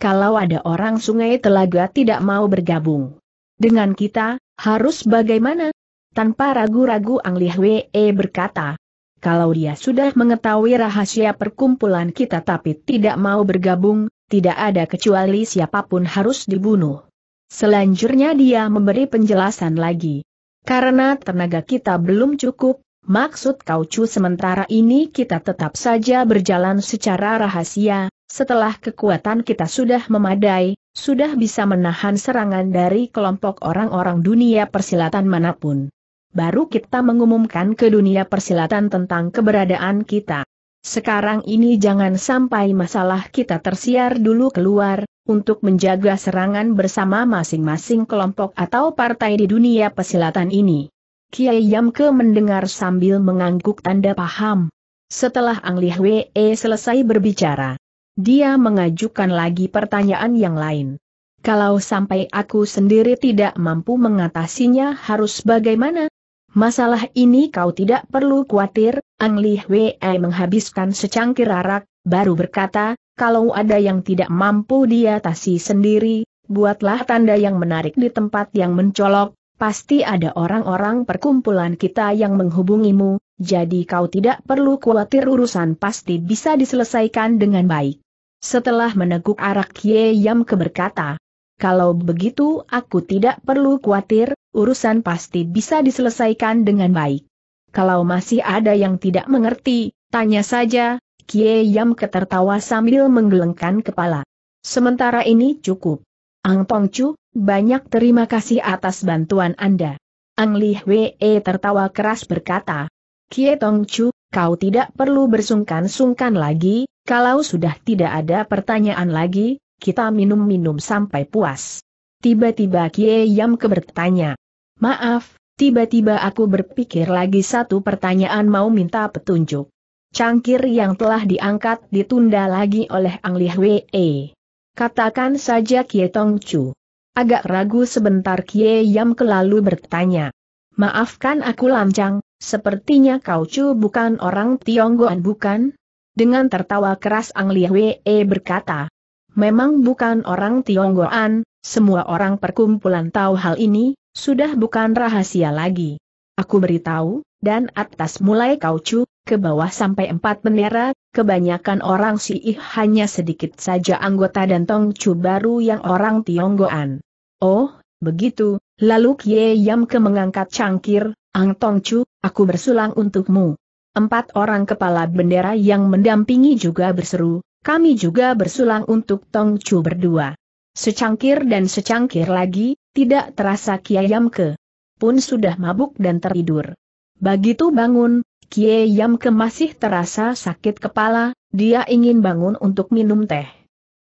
Kalau ada orang sungai telaga tidak mau bergabung dengan kita, harus bagaimana? Tanpa ragu-ragu Ang Li Wee berkata, kalau dia sudah mengetahui rahasia perkumpulan kita tapi tidak mau bergabung, tidak ada kecuali siapapun harus dibunuh. Selanjutnya dia memberi penjelasan lagi. Karena tenaga kita belum cukup, maksud kaucu sementara ini kita tetap saja berjalan secara rahasia, setelah kekuatan kita sudah memadai, sudah bisa menahan serangan dari kelompok orang-orang dunia persilatan manapun. Baru kita mengumumkan ke dunia persilatan tentang keberadaan kita. Sekarang ini jangan sampai masalah kita tersiar dulu keluar, untuk menjaga serangan bersama masing-masing kelompok atau partai di dunia pesilatan ini. Kiai Yamke mendengar sambil mengangguk tanda paham. Setelah Ang Lih Wee selesai berbicara, dia mengajukan lagi pertanyaan yang lain. Kalau sampai aku sendiri tidak mampu mengatasinya harus bagaimana? Masalah ini kau tidak perlu khawatir, Ang Li Wei menghabiskan secangkir arak, baru berkata, kalau ada yang tidak mampu diatasi sendiri, buatlah tanda yang menarik di tempat yang mencolok, pasti ada orang-orang perkumpulan kita yang menghubungimu, jadi kau tidak perlu khawatir urusan pasti bisa diselesaikan dengan baik. Setelah meneguk arak Ye Yam keberkata, kalau begitu aku tidak perlu khawatir, urusan pasti bisa diselesaikan dengan baik. Kalau masih ada yang tidak mengerti, tanya saja, Kie Yam ketertawa sambil menggelengkan kepala. Sementara ini cukup. Ang Chu, banyak terima kasih atas bantuan Anda. Ang Li Hwee tertawa keras berkata, Kie Tong Chu, kau tidak perlu bersungkan-sungkan lagi, kalau sudah tidak ada pertanyaan lagi, kita minum-minum sampai puas. Tiba-tiba Kie Yam kebertanya. Maaf, tiba-tiba aku berpikir lagi satu pertanyaan mau minta petunjuk. Cangkir yang telah diangkat ditunda lagi oleh Ang Li Hwee. Katakan saja Kie Tong Chu. Agak ragu sebentar Kie Yam kelalu bertanya. Maafkan aku lancang, sepertinya kau Chu bukan orang Tionggoan bukan? Dengan tertawa keras Ang Li Hwee berkata. Memang bukan orang Tionggoan, semua orang perkumpulan tahu hal ini, sudah bukan rahasia lagi. Aku beritahu, dan atas mulai kau cu, ke bawah sampai empat bendera, kebanyakan orang si ih hanya sedikit saja anggota dan tong cu baru yang orang Tionggoan. Oh, begitu, lalu Kie ke mengangkat cangkir, Ang Cu, aku bersulang untukmu. Empat orang kepala bendera yang mendampingi juga berseru, kami juga bersulang untuk Tong Cu berdua. Secangkir dan secangkir lagi, tidak terasa Kiai Yamke pun sudah mabuk dan tertidur. Begitu bangun, Kiai Yamke masih terasa sakit kepala, dia ingin bangun untuk minum teh.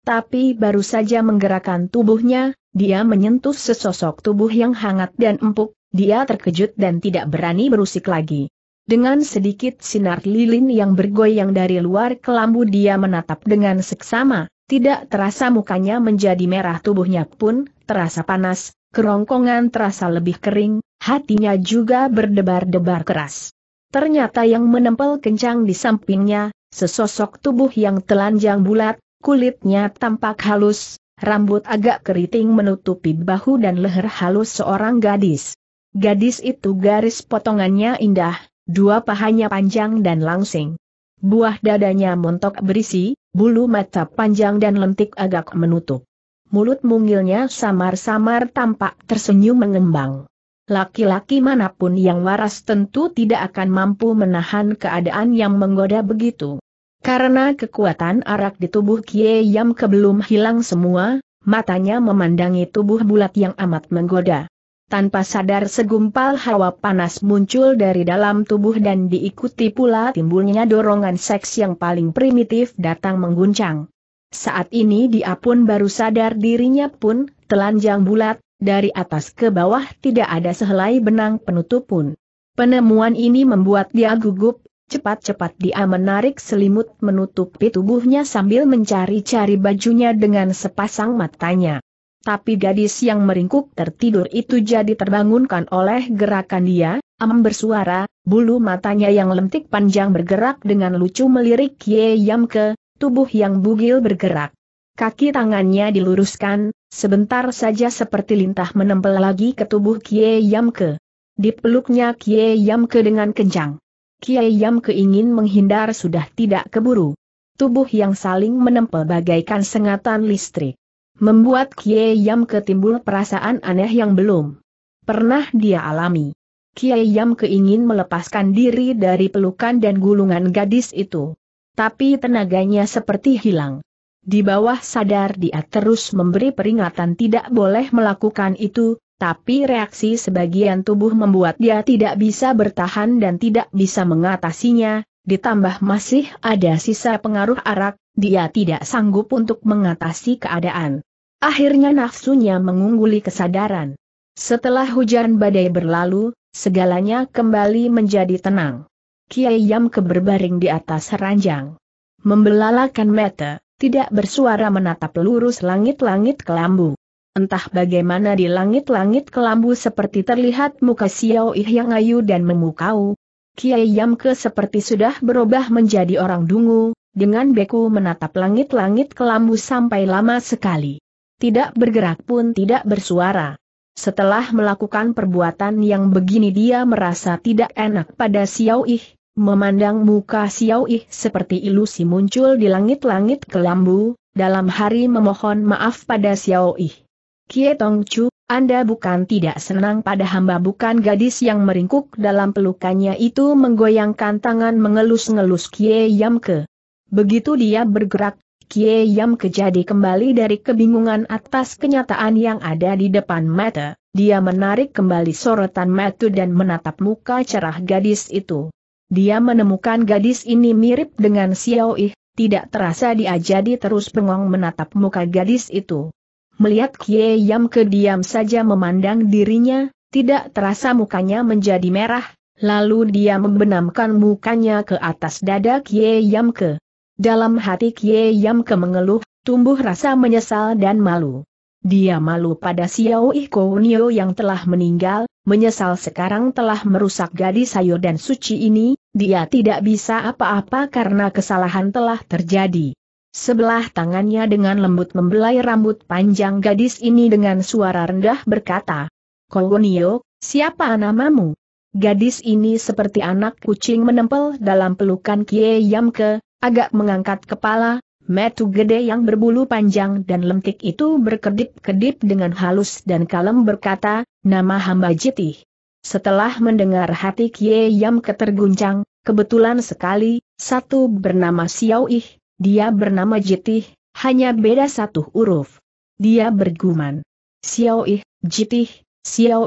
Tapi baru saja menggerakkan tubuhnya, dia menyentuh sesosok tubuh yang hangat dan empuk, dia terkejut dan tidak berani berusik lagi. Dengan sedikit sinar lilin yang bergoyang dari luar kelambu dia menatap dengan seksama, tidak terasa mukanya menjadi merah tubuhnya pun, terasa panas, kerongkongan terasa lebih kering, hatinya juga berdebar-debar keras. Ternyata yang menempel kencang di sampingnya, sesosok tubuh yang telanjang bulat, kulitnya tampak halus, rambut agak keriting menutupi bahu dan leher halus seorang gadis. Gadis itu garis potongannya indah, dua pahanya panjang dan langsing. Buah dadanya montok berisi, bulu mata panjang dan lentik agak menutup. Mulut mungilnya samar-samar tampak tersenyum mengembang. Laki-laki manapun yang waras tentu tidak akan mampu menahan keadaan yang menggoda begitu. Karena kekuatan arak di tubuh Kie Yam kebelum hilang semua, matanya memandangi tubuh bulat yang amat menggoda tanpa sadar segumpal hawa panas muncul dari dalam tubuh dan diikuti pula timbulnya dorongan seks yang paling primitif datang mengguncang. Saat ini dia pun baru sadar dirinya pun, telanjang bulat, dari atas ke bawah tidak ada sehelai benang penutup pun. Penemuan ini membuat dia gugup, cepat-cepat dia menarik selimut menutupi tubuhnya sambil mencari-cari bajunya dengan sepasang matanya. Tapi gadis yang meringkuk tertidur itu jadi terbangunkan oleh gerakan dia, Am bersuara, bulu matanya yang lentik panjang bergerak dengan lucu melirik Ye Yam ke, tubuh yang bugil bergerak. Kaki tangannya diluruskan, sebentar saja seperti lintah menempel lagi ke tubuh Kie Yam ke. Dipeluknya Kie Yam ke dengan kencang. Kie Yam ke ingin menghindar sudah tidak keburu. Tubuh yang saling menempel bagaikan sengatan listrik. Membuat Kie Yam ketimbul perasaan aneh yang belum pernah dia alami. Kiai Yam keingin melepaskan diri dari pelukan dan gulungan gadis itu. Tapi tenaganya seperti hilang. Di bawah sadar dia terus memberi peringatan tidak boleh melakukan itu, tapi reaksi sebagian tubuh membuat dia tidak bisa bertahan dan tidak bisa mengatasinya, ditambah masih ada sisa pengaruh arak, dia tidak sanggup untuk mengatasi keadaan. Akhirnya nafsunya mengungguli kesadaran. Setelah hujan badai berlalu, segalanya kembali menjadi tenang. Kiai Yam keberbaring di atas ranjang. Membelalakan mata, tidak bersuara menatap lurus langit-langit kelambu. Entah bagaimana di langit-langit kelambu seperti terlihat muka Xiao Ih yang ayu dan memukau, Kiai Yamke seperti sudah berubah menjadi orang dungu, dengan beku menatap langit-langit kelambu sampai lama sekali. Tidak bergerak pun tidak bersuara. Setelah melakukan perbuatan yang begini dia merasa tidak enak pada Xiao Ih, memandang muka Xiao Ih seperti ilusi muncul di langit-langit kelambu, dalam hari memohon maaf pada Xiao Ih. Kie Tong Chu, Anda bukan tidak senang pada hamba bukan gadis yang meringkuk dalam pelukannya itu menggoyangkan tangan mengelus-ngelus Kie Yam Ke. Begitu dia bergerak, Kie Yam Ke jadi kembali dari kebingungan atas kenyataan yang ada di depan mata, dia menarik kembali sorotan mata dan menatap muka cerah gadis itu. Dia menemukan gadis ini mirip dengan Xiao Yi. tidak terasa dia jadi terus bengong menatap muka gadis itu. Melihat Kie Yam kediam saja memandang dirinya, tidak terasa mukanya menjadi merah, lalu dia membenamkan mukanya ke atas dada Kie Yam ke. Dalam hati Kie Yam ke mengeluh, tumbuh rasa menyesal dan malu. Dia malu pada Xiao Iko Nio yang telah meninggal, menyesal sekarang telah merusak gadis sayur dan suci ini, dia tidak bisa apa-apa karena kesalahan telah terjadi. Sebelah tangannya dengan lembut membelai rambut panjang gadis ini dengan suara rendah berkata, Kolonio, siapa namamu? Gadis ini seperti anak kucing menempel dalam pelukan Kie Yamke, agak mengangkat kepala, metu gede yang berbulu panjang dan lentik itu berkedip-kedip dengan halus dan kalem berkata, nama hamba Jiti. Setelah mendengar hati Kie Yamke terguncang, kebetulan sekali, satu bernama Xiao Ih, dia bernama Jitih, hanya beda satu huruf. Dia berguman. Xiaoih, Jitih,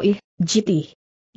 ih, Jitih.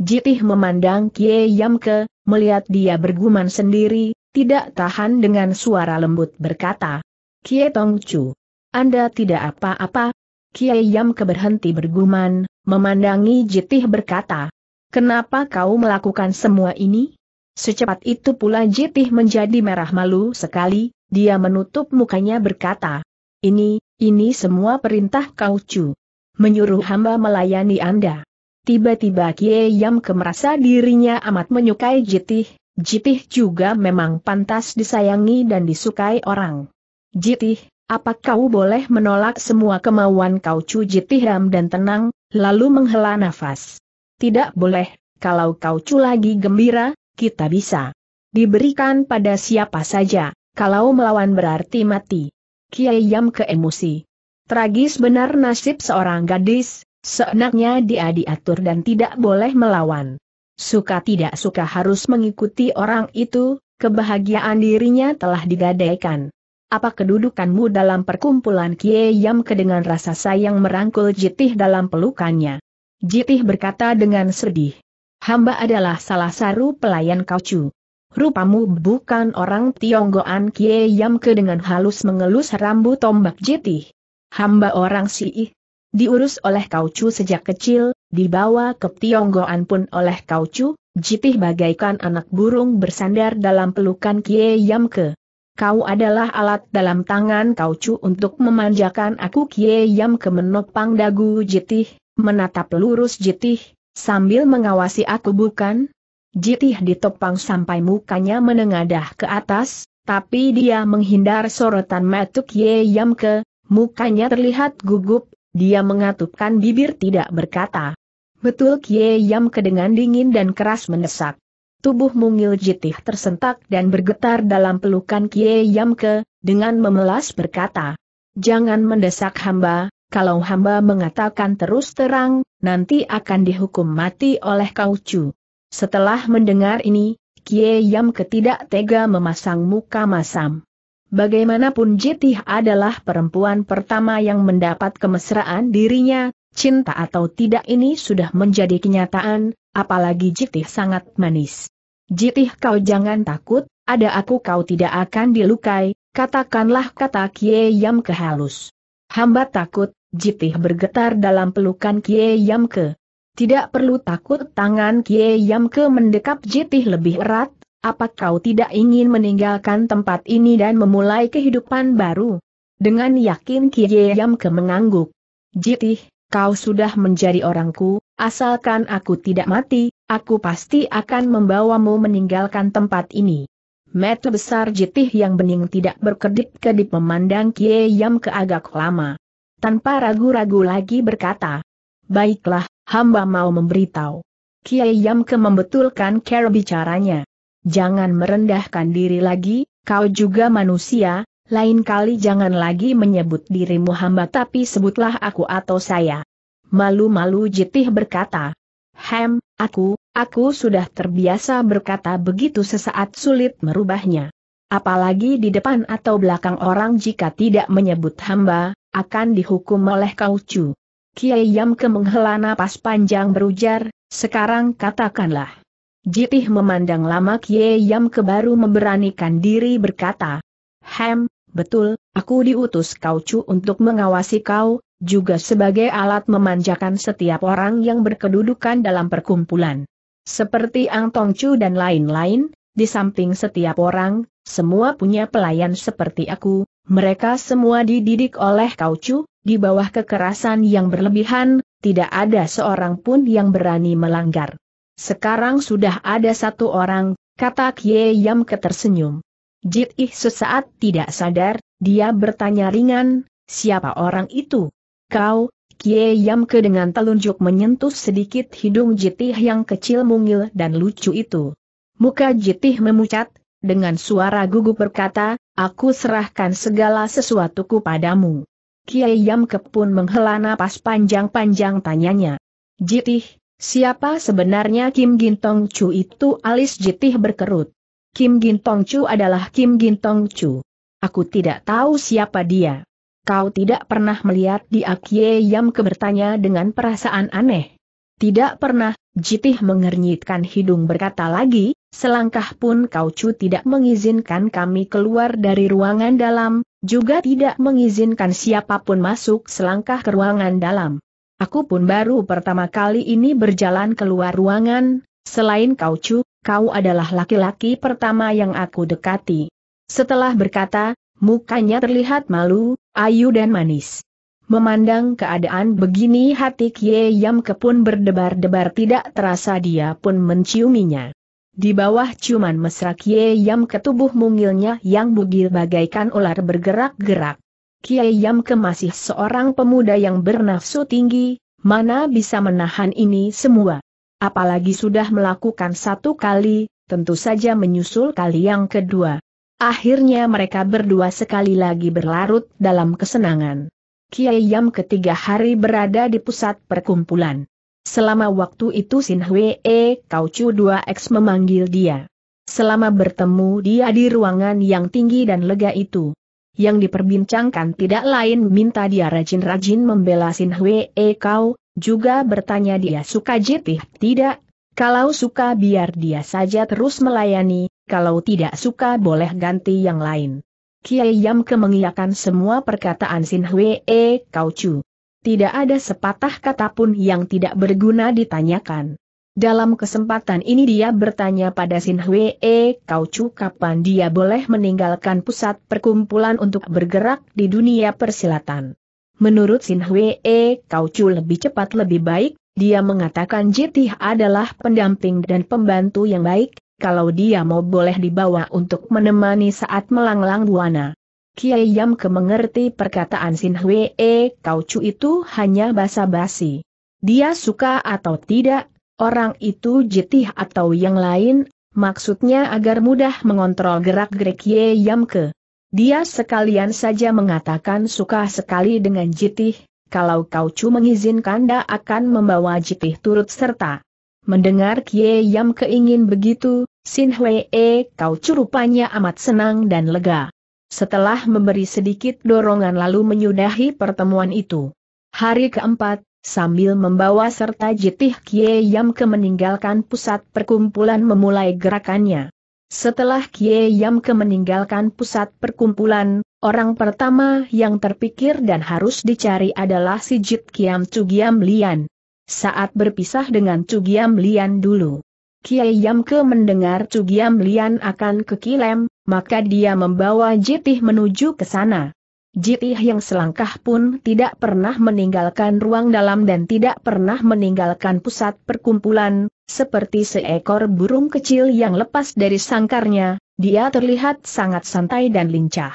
Jitih memandang Kie Yamke, melihat dia berguman sendiri, tidak tahan dengan suara lembut berkata. Kie Tongcu, Anda tidak apa-apa? Kiai Yamke berhenti berguman, memandangi Jitih berkata. Kenapa kau melakukan semua ini? Secepat itu pula Jitih menjadi merah malu sekali, dia menutup mukanya berkata, ini, ini semua perintah kau cu. Menyuruh hamba melayani Anda. Tiba-tiba Kie Yam kemerasa dirinya amat menyukai Jitih, Jitih juga memang pantas disayangi dan disukai orang. Jitih, apa kau boleh menolak semua kemauan kau cu Jitih Ram dan tenang, lalu menghela nafas? Tidak boleh, kalau kau cu lagi gembira, kita bisa diberikan pada siapa saja. Kalau melawan berarti mati. Kiai Yam keemosi. Tragis benar nasib seorang gadis, seenaknya dia diatur dan tidak boleh melawan. Suka tidak suka harus mengikuti orang itu, kebahagiaan dirinya telah digadaikan. Apa kedudukanmu dalam perkumpulan Kiai Yam kedengan rasa sayang merangkul Jitih dalam pelukannya. Jitih berkata dengan sedih. Hamba adalah salah satu pelayan kaucu. Rupamu bukan orang Tionggoan Kie ke dengan halus mengelus rambut tombak jeti. Hamba orang Siih. Diurus oleh Kaucu sejak kecil, dibawa ke Tionggoan pun oleh Kaucu, jitih bagaikan anak burung bersandar dalam pelukan Kie ke. Kau adalah alat dalam tangan Kaucu untuk memanjakan aku Kie ke menopang dagu jitih, menatap lurus jitih, sambil mengawasi aku bukan? Jitih ditopang sampai mukanya menengadah ke atas, tapi dia menghindar sorotan Matuk Ye ke. mukanya terlihat gugup, dia mengatupkan bibir tidak berkata. Betul Yam Yamke dengan dingin dan keras mendesak. Tubuh mungil jitih tersentak dan bergetar dalam pelukan Yam ke, dengan memelas berkata. Jangan mendesak hamba, kalau hamba mengatakan terus terang, nanti akan dihukum mati oleh kau cu. Setelah mendengar ini, Kie Yam ketidak tega memasang muka masam. Bagaimanapun Jitih adalah perempuan pertama yang mendapat kemesraan dirinya, cinta atau tidak ini sudah menjadi kenyataan, apalagi Jitih sangat manis. Jitih kau jangan takut, ada aku kau tidak akan dilukai, katakanlah kata Kie Yam kehalus. Hamba takut, Jitih bergetar dalam pelukan Kie Yam ke. Tidak perlu takut tangan Kie Yam ke mendekap jitih lebih erat, apa kau tidak ingin meninggalkan tempat ini dan memulai kehidupan baru? Dengan yakin Kie Yam ke mengangguk. Jitih, kau sudah menjadi orangku, asalkan aku tidak mati, aku pasti akan membawamu meninggalkan tempat ini. Mata besar Jitih yang bening tidak berkedip-kedip memandang Kie Yam ke agak lama. Tanpa ragu-ragu lagi berkata, Baiklah, hamba mau memberitahu. Kiai Yamke membetulkan cara bicaranya. Jangan merendahkan diri lagi, kau juga manusia, lain kali jangan lagi menyebut dirimu hamba tapi sebutlah aku atau saya. Malu-malu jitih berkata. Hem, aku, aku sudah terbiasa berkata begitu sesaat sulit merubahnya. Apalagi di depan atau belakang orang jika tidak menyebut hamba, akan dihukum oleh kau cu. Kiai Yam ke menghela napas panjang berujar, sekarang katakanlah. Jitih memandang lama Kiai ke baru memberanikan diri berkata, Hem, betul, aku diutus kau cu untuk mengawasi kau, juga sebagai alat memanjakan setiap orang yang berkedudukan dalam perkumpulan. Seperti Ang Tong Chu dan lain-lain, di samping setiap orang, semua punya pelayan seperti aku, mereka semua dididik oleh kaucu, di bawah kekerasan yang berlebihan, tidak ada seorang pun yang berani melanggar. Sekarang sudah ada satu orang, kata Kie Yam ketersenyum. Jit Ih sesaat tidak sadar, dia bertanya ringan, siapa orang itu? Kau, Kie ke dengan telunjuk menyentuh sedikit hidung Jitih yang kecil mungil dan lucu itu. Muka Jitih memucat, dengan suara gugup berkata, Aku serahkan segala sesuatuku padamu. Kiai Yamkep pun menghela napas panjang-panjang tanyanya. Jitih, siapa sebenarnya Kim Gintong Chu itu alis Jitih berkerut. Kim Gintong Chu adalah Kim Gintong Chu. Aku tidak tahu siapa dia. Kau tidak pernah melihat dia Kiai Yam bertanya dengan perasaan aneh. Tidak pernah, Jitih mengernyitkan hidung berkata lagi, Selangkah pun kau cu tidak mengizinkan kami keluar dari ruangan dalam, juga tidak mengizinkan siapapun masuk selangkah ke ruangan dalam. Aku pun baru pertama kali ini berjalan keluar ruangan, selain kau cu, kau adalah laki-laki pertama yang aku dekati. Setelah berkata, mukanya terlihat malu, ayu dan manis. Memandang keadaan begini hati Kie Yam Kepun berdebar-debar tidak terasa dia pun menciuminya. Di bawah ciuman mesra Kie Yam ke tubuh mungilnya yang bugil bagaikan ular bergerak-gerak. Kie Yam ke masih seorang pemuda yang bernafsu tinggi, mana bisa menahan ini semua. Apalagi sudah melakukan satu kali, tentu saja menyusul kali yang kedua. Akhirnya mereka berdua sekali lagi berlarut dalam kesenangan. Kiai Yam ketiga hari berada di pusat perkumpulan. Selama waktu itu Sin Hwee Kau Chu 2X memanggil dia. Selama bertemu dia di ruangan yang tinggi dan lega itu. Yang diperbincangkan tidak lain minta dia rajin-rajin membela Sin Hwee Kau, juga bertanya dia suka jitih tidak. Kalau suka biar dia saja terus melayani, kalau tidak suka boleh ganti yang lain. Kiai Yam kemengiakan semua perkataan Sin Hwee Kau Chu tidak ada sepatah kata pun yang tidak berguna ditanyakan. Dalam kesempatan ini dia bertanya pada Sin Hwee eh, cu kapan dia boleh meninggalkan pusat perkumpulan untuk bergerak di dunia persilatan. Menurut Sin Hwee eh, cu lebih cepat lebih baik, dia mengatakan Jitih adalah pendamping dan pembantu yang baik, kalau dia mau boleh dibawa untuk menemani saat melanglang buana. Kiai Yam kemengerti perkataan Sin Hwee cu itu hanya basa-basi. Dia suka atau tidak, orang itu jitih atau yang lain, maksudnya agar mudah mengontrol gerak-gerik Kiai Yam ke. Dia sekalian saja mengatakan suka sekali dengan jitih, kalau kau cu mengizinkan dia akan membawa jitih turut serta. Mendengar Kiai Yam keingin begitu, Sin Hwee cu rupanya amat senang dan lega setelah memberi sedikit dorongan lalu menyudahi pertemuan itu. Hari keempat, sambil membawa serta Jitih Kie Yam ke meninggalkan pusat perkumpulan memulai gerakannya. Setelah Kie Yam ke meninggalkan pusat perkumpulan, orang pertama yang terpikir dan harus dicari adalah si Jit Kiam Cugiam Lian. Saat berpisah dengan Cugiam Lian dulu. Kie Yam ke mendengar Cugiam Lian akan ke Kilem, maka dia membawa Jitih menuju ke sana. Jitih yang selangkah pun tidak pernah meninggalkan ruang dalam dan tidak pernah meninggalkan pusat perkumpulan, seperti seekor burung kecil yang lepas dari sangkarnya, dia terlihat sangat santai dan lincah.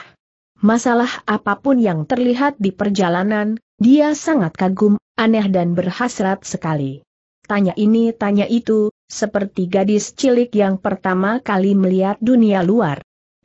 Masalah apapun yang terlihat di perjalanan, dia sangat kagum, aneh dan berhasrat sekali. Tanya ini tanya itu, seperti gadis cilik yang pertama kali melihat dunia luar.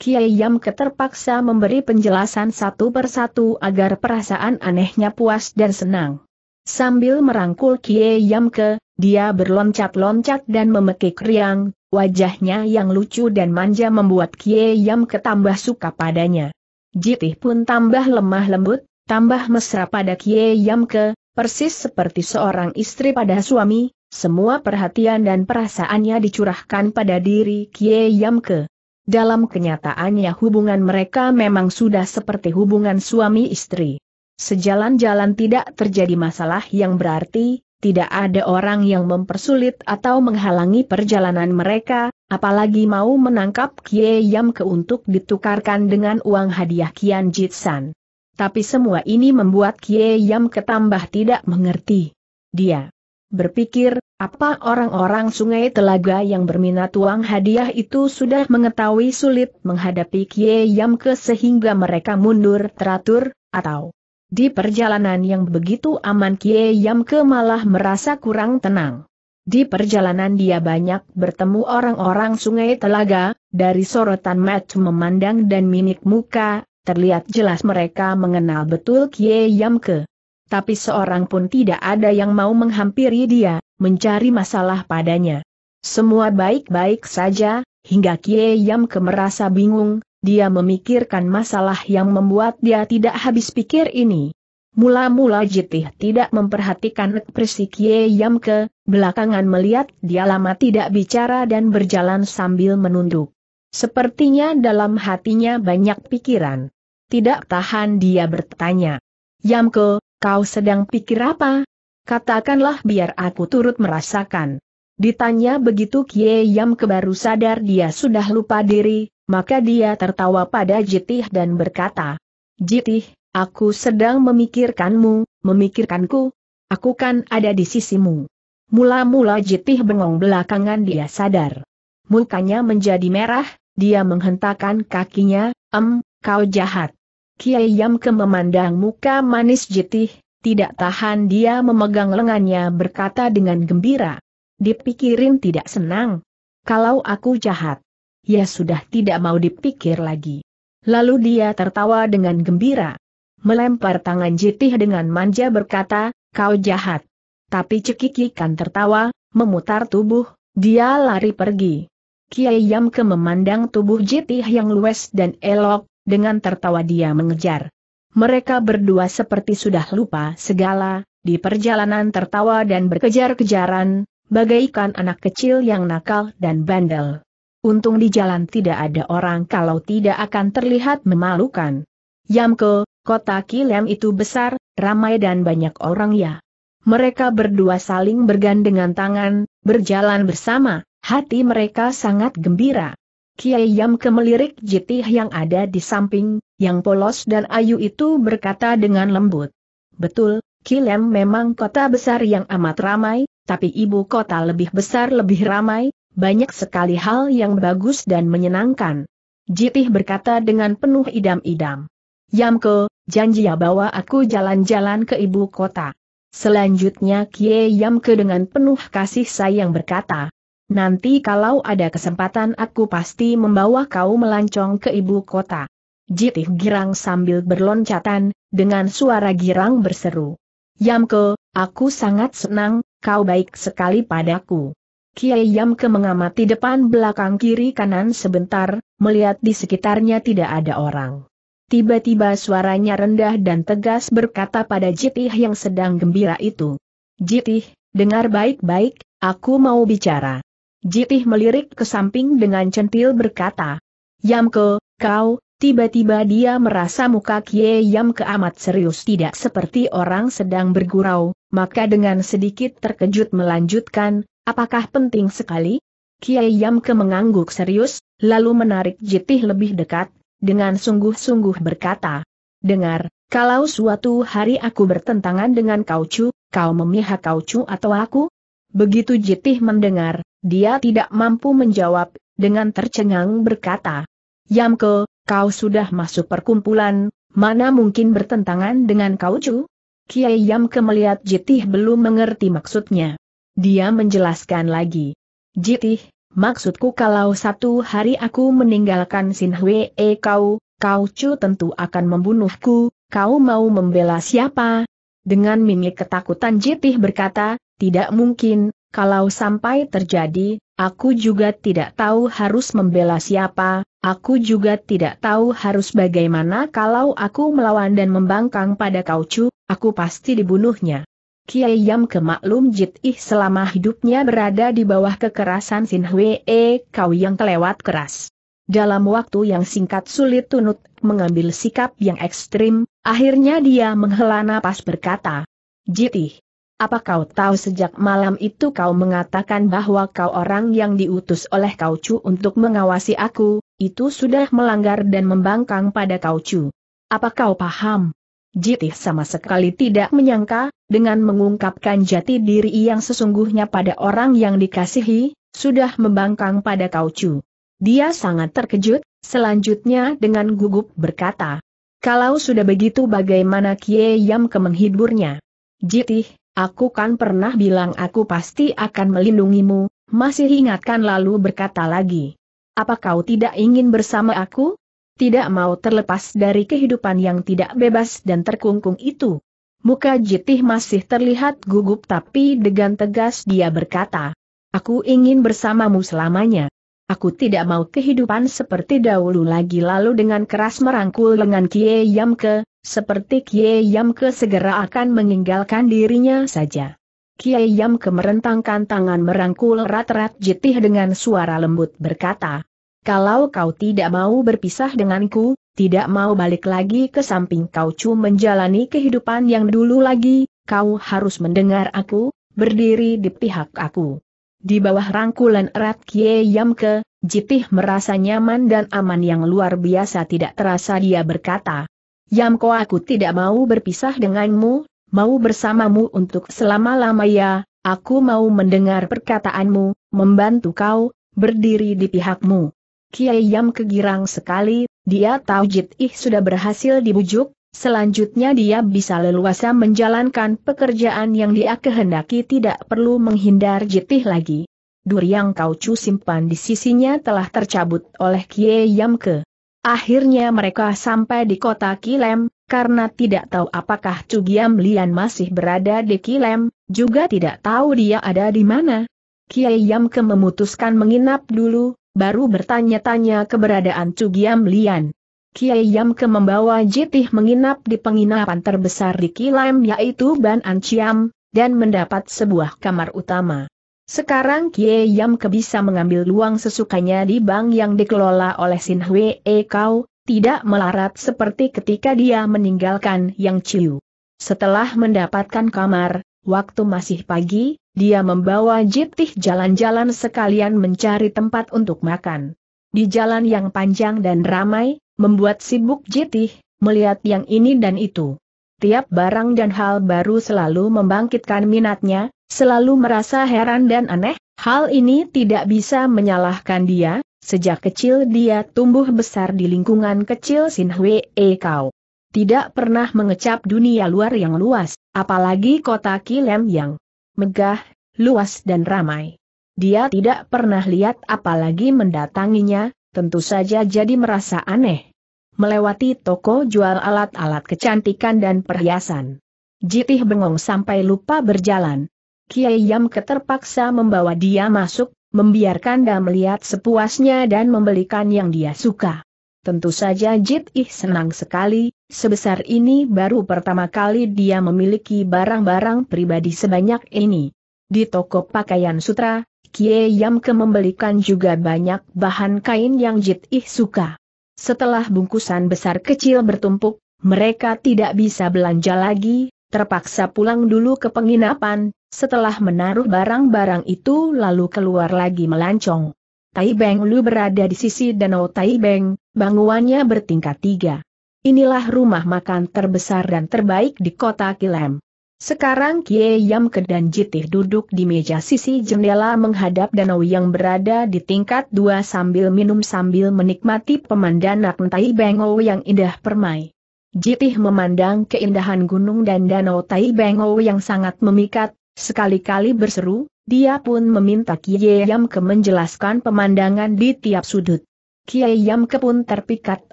Kiai Yam keterpaksa memberi penjelasan satu persatu agar perasaan anehnya puas dan senang. Sambil merangkul Kiai ke, dia berloncat-loncat dan memekik riang, wajahnya yang lucu dan manja membuat Kiai Yam tambah suka padanya. Jitih pun tambah lemah lembut, tambah mesra pada Kiai ke, persis seperti seorang istri pada suami, semua perhatian dan perasaannya dicurahkan pada diri Kiai ke. Dalam kenyataannya hubungan mereka memang sudah seperti hubungan suami istri. Sejalan-jalan tidak terjadi masalah yang berarti, tidak ada orang yang mempersulit atau menghalangi perjalanan mereka, apalagi mau menangkap Kie Yam ke untuk ditukarkan dengan uang hadiah Kian Jitsan. Tapi semua ini membuat Kie Yam ketambah tidak mengerti. Dia berpikir, apa orang-orang sungai telaga yang berminat tuang hadiah itu sudah mengetahui sulit menghadapi Kie Yamke sehingga mereka mundur teratur, atau di perjalanan yang begitu aman Kie Yamke malah merasa kurang tenang. Di perjalanan dia banyak bertemu orang-orang sungai telaga, dari sorotan mata memandang dan mimik muka, terlihat jelas mereka mengenal betul Kie Yamke tapi seorang pun tidak ada yang mau menghampiri dia, mencari masalah padanya. Semua baik-baik saja, hingga Kie Yam merasa bingung, dia memikirkan masalah yang membuat dia tidak habis pikir ini. Mula-mula Jitih tidak memperhatikan ekspresi Kie Yamke, belakangan melihat dia lama tidak bicara dan berjalan sambil menunduk. Sepertinya dalam hatinya banyak pikiran. Tidak tahan dia bertanya. Yamke, kau sedang pikir apa? Katakanlah biar aku turut merasakan. Ditanya begitu Kie Yam kebaru sadar dia sudah lupa diri, maka dia tertawa pada Jitih dan berkata, Jitih, aku sedang memikirkanmu, memikirkanku. Aku kan ada di sisimu. Mula-mula Jitih bengong belakangan dia sadar. Mukanya menjadi merah, dia menghentakkan kakinya, em, kau jahat. Kiai Yam ke memandang muka manis Jitih, tidak tahan dia memegang lengannya berkata dengan gembira. Dipikirin tidak senang. Kalau aku jahat. Ya sudah tidak mau dipikir lagi. Lalu dia tertawa dengan gembira. Melempar tangan jitih dengan manja berkata, kau jahat. Tapi cekikikan tertawa, memutar tubuh, dia lari pergi. Kiai Yamke memandang tubuh jitih yang luwes dan elok, dengan tertawa dia mengejar mereka berdua seperti sudah lupa segala, di perjalanan tertawa dan berkejar-kejaran, bagaikan anak kecil yang nakal dan bandel. Untung di jalan tidak ada orang kalau tidak akan terlihat memalukan. Yamko, kota Kilem itu besar, ramai dan banyak orang ya. Mereka berdua saling bergandengan tangan, berjalan bersama, hati mereka sangat gembira. Kiai Yamko melirik jitih yang ada di samping, yang polos dan ayu itu berkata dengan lembut. Betul, Kilem memang kota besar yang amat ramai, tapi ibu kota lebih besar lebih ramai, banyak sekali hal yang bagus dan menyenangkan. Jitih berkata dengan penuh idam-idam. Yamko, janji ya bawa aku jalan-jalan ke ibu kota. Selanjutnya Kie Yamke dengan penuh kasih sayang berkata, Nanti kalau ada kesempatan aku pasti membawa kau melancong ke ibu kota. Jitih girang sambil berloncatan, dengan suara girang berseru. Yamke, aku sangat senang, kau baik sekali padaku. Kiai Yamke mengamati depan belakang kiri kanan sebentar, melihat di sekitarnya tidak ada orang. Tiba-tiba suaranya rendah dan tegas berkata pada Jitih yang sedang gembira itu. Jitih, dengar baik-baik, aku mau bicara. Jitih melirik ke samping dengan centil berkata. Yamke, kau, Tiba-tiba dia merasa muka Kie Yam keamat serius tidak seperti orang sedang bergurau, maka dengan sedikit terkejut melanjutkan, apakah penting sekali? Kie Yam ke mengangguk serius, lalu menarik jitih lebih dekat, dengan sungguh-sungguh berkata, Dengar, kalau suatu hari aku bertentangan dengan kau cu, kau memihak kau cu atau aku? Begitu jitih mendengar, dia tidak mampu menjawab, dengan tercengang berkata, Yamke, Kau sudah masuk perkumpulan, mana mungkin bertentangan dengan kau cu? Kiai Yam kemeliat Jitih belum mengerti maksudnya. Dia menjelaskan lagi. Jitih, maksudku kalau satu hari aku meninggalkan Sinhwe e eh, kau, kau cu tentu akan membunuhku, kau mau membela siapa? Dengan mimik ketakutan Jitih berkata, tidak mungkin, kalau sampai terjadi, aku juga tidak tahu harus membela siapa, Aku juga tidak tahu harus bagaimana kalau aku melawan dan membangkang pada cu, aku pasti dibunuhnya. Kiai Yam kemaklum Jitih selama hidupnya berada di bawah kekerasan Sin Hwee Kau yang kelewat keras. Dalam waktu yang singkat sulit Tunut mengambil sikap yang ekstrim, akhirnya dia menghela napas berkata, Jitih, apa kau tahu sejak malam itu kau mengatakan bahwa kau orang yang diutus oleh cu untuk mengawasi aku, itu sudah melanggar dan membangkang pada kau Chu. Apa kau paham? Jitih sama sekali tidak menyangka, dengan mengungkapkan jati diri yang sesungguhnya pada orang yang dikasihi, sudah membangkang pada cu. Dia sangat terkejut, selanjutnya dengan gugup berkata, Kalau sudah begitu bagaimana Kie Yam ke menghiburnya? Jitih, aku kan pernah bilang aku pasti akan melindungimu, masih ingatkan lalu berkata lagi. Apa kau tidak ingin bersama aku? Tidak mau terlepas dari kehidupan yang tidak bebas dan terkungkung itu. Muka Jitih masih terlihat gugup tapi dengan tegas dia berkata, Aku ingin bersamamu selamanya. Aku tidak mau kehidupan seperti dahulu lagi lalu dengan keras merangkul lengan Kie Yamke, seperti Kie Yamke segera akan meninggalkan dirinya saja. Kiai Yam kemerentangkan tangan merangkul rat-rat jitih dengan suara lembut berkata, kalau kau tidak mau berpisah denganku, tidak mau balik lagi ke samping kau cu menjalani kehidupan yang dulu lagi, kau harus mendengar aku, berdiri di pihak aku. Di bawah rangkulan erat Kiai Yam ke Jitih merasa nyaman dan aman yang luar biasa tidak terasa dia berkata, Yamko aku tidak mau berpisah denganmu, mau bersamamu untuk selama-lamanya, aku mau mendengar perkataanmu, membantu kau, berdiri di pihakmu. Kiai Yam kegirang sekali, dia tahu Jit Ih sudah berhasil dibujuk, selanjutnya dia bisa leluasa menjalankan pekerjaan yang dia kehendaki tidak perlu menghindar Jit Ih lagi. Dur yang kau cu simpan di sisinya telah tercabut oleh Kiai Yam ke. Akhirnya mereka sampai di kota Kilem, karena tidak tahu apakah Cugiam Lian masih berada di Kilem, juga tidak tahu dia ada di mana. Kiai Yamke memutuskan menginap dulu, baru bertanya-tanya keberadaan Cugiam Lian. Kiai Yamke membawa Jitih menginap di penginapan terbesar di Kilem yaitu Ban Anciam, dan mendapat sebuah kamar utama. Sekarang Kiai ke bisa mengambil luang sesukanya di bank yang dikelola oleh Sin Hwee Kau, tidak melarat seperti ketika dia meninggalkan Yang Ciu. Setelah mendapatkan kamar, waktu masih pagi, dia membawa Jitih jalan-jalan sekalian mencari tempat untuk makan. Di jalan yang panjang dan ramai, membuat sibuk Jitih, melihat yang ini dan itu. Tiap barang dan hal baru selalu membangkitkan minatnya, selalu merasa heran dan aneh, hal ini tidak bisa menyalahkan dia, Sejak kecil dia tumbuh besar di lingkungan kecil Sinhwe Kau. Tidak pernah mengecap dunia luar yang luas, apalagi kota Kilem yang megah, luas dan ramai. Dia tidak pernah lihat apalagi mendatanginya, tentu saja jadi merasa aneh. Melewati toko jual alat-alat kecantikan dan perhiasan. Jitih bengong sampai lupa berjalan. Kiai Yam keterpaksa membawa dia masuk, membiarkan dia melihat sepuasnya dan membelikan yang dia suka. Tentu saja Jit Ih senang sekali, sebesar ini baru pertama kali dia memiliki barang-barang pribadi sebanyak ini. Di toko pakaian sutra, Kie Yam Ke membelikan juga banyak bahan kain yang Jit Ih suka. Setelah bungkusan besar kecil bertumpuk, mereka tidak bisa belanja lagi, terpaksa pulang dulu ke penginapan, setelah menaruh barang-barang itu lalu keluar lagi melancong. Tai Beng Lu berada di sisi danau Tai Beng, bangunannya bertingkat tiga. Inilah rumah makan terbesar dan terbaik di kota Kilem. Sekarang Kie Yamke dan Jitih duduk di meja sisi jendela menghadap danau yang berada di tingkat dua sambil minum sambil menikmati pemandangan Tai Bengo yang indah permai. Jitih memandang keindahan gunung dan danau Tai Bengo yang sangat memikat, sekali-kali berseru, dia pun meminta Kiai Yamke menjelaskan pemandangan di tiap sudut. Kiai Yamke pun terpikat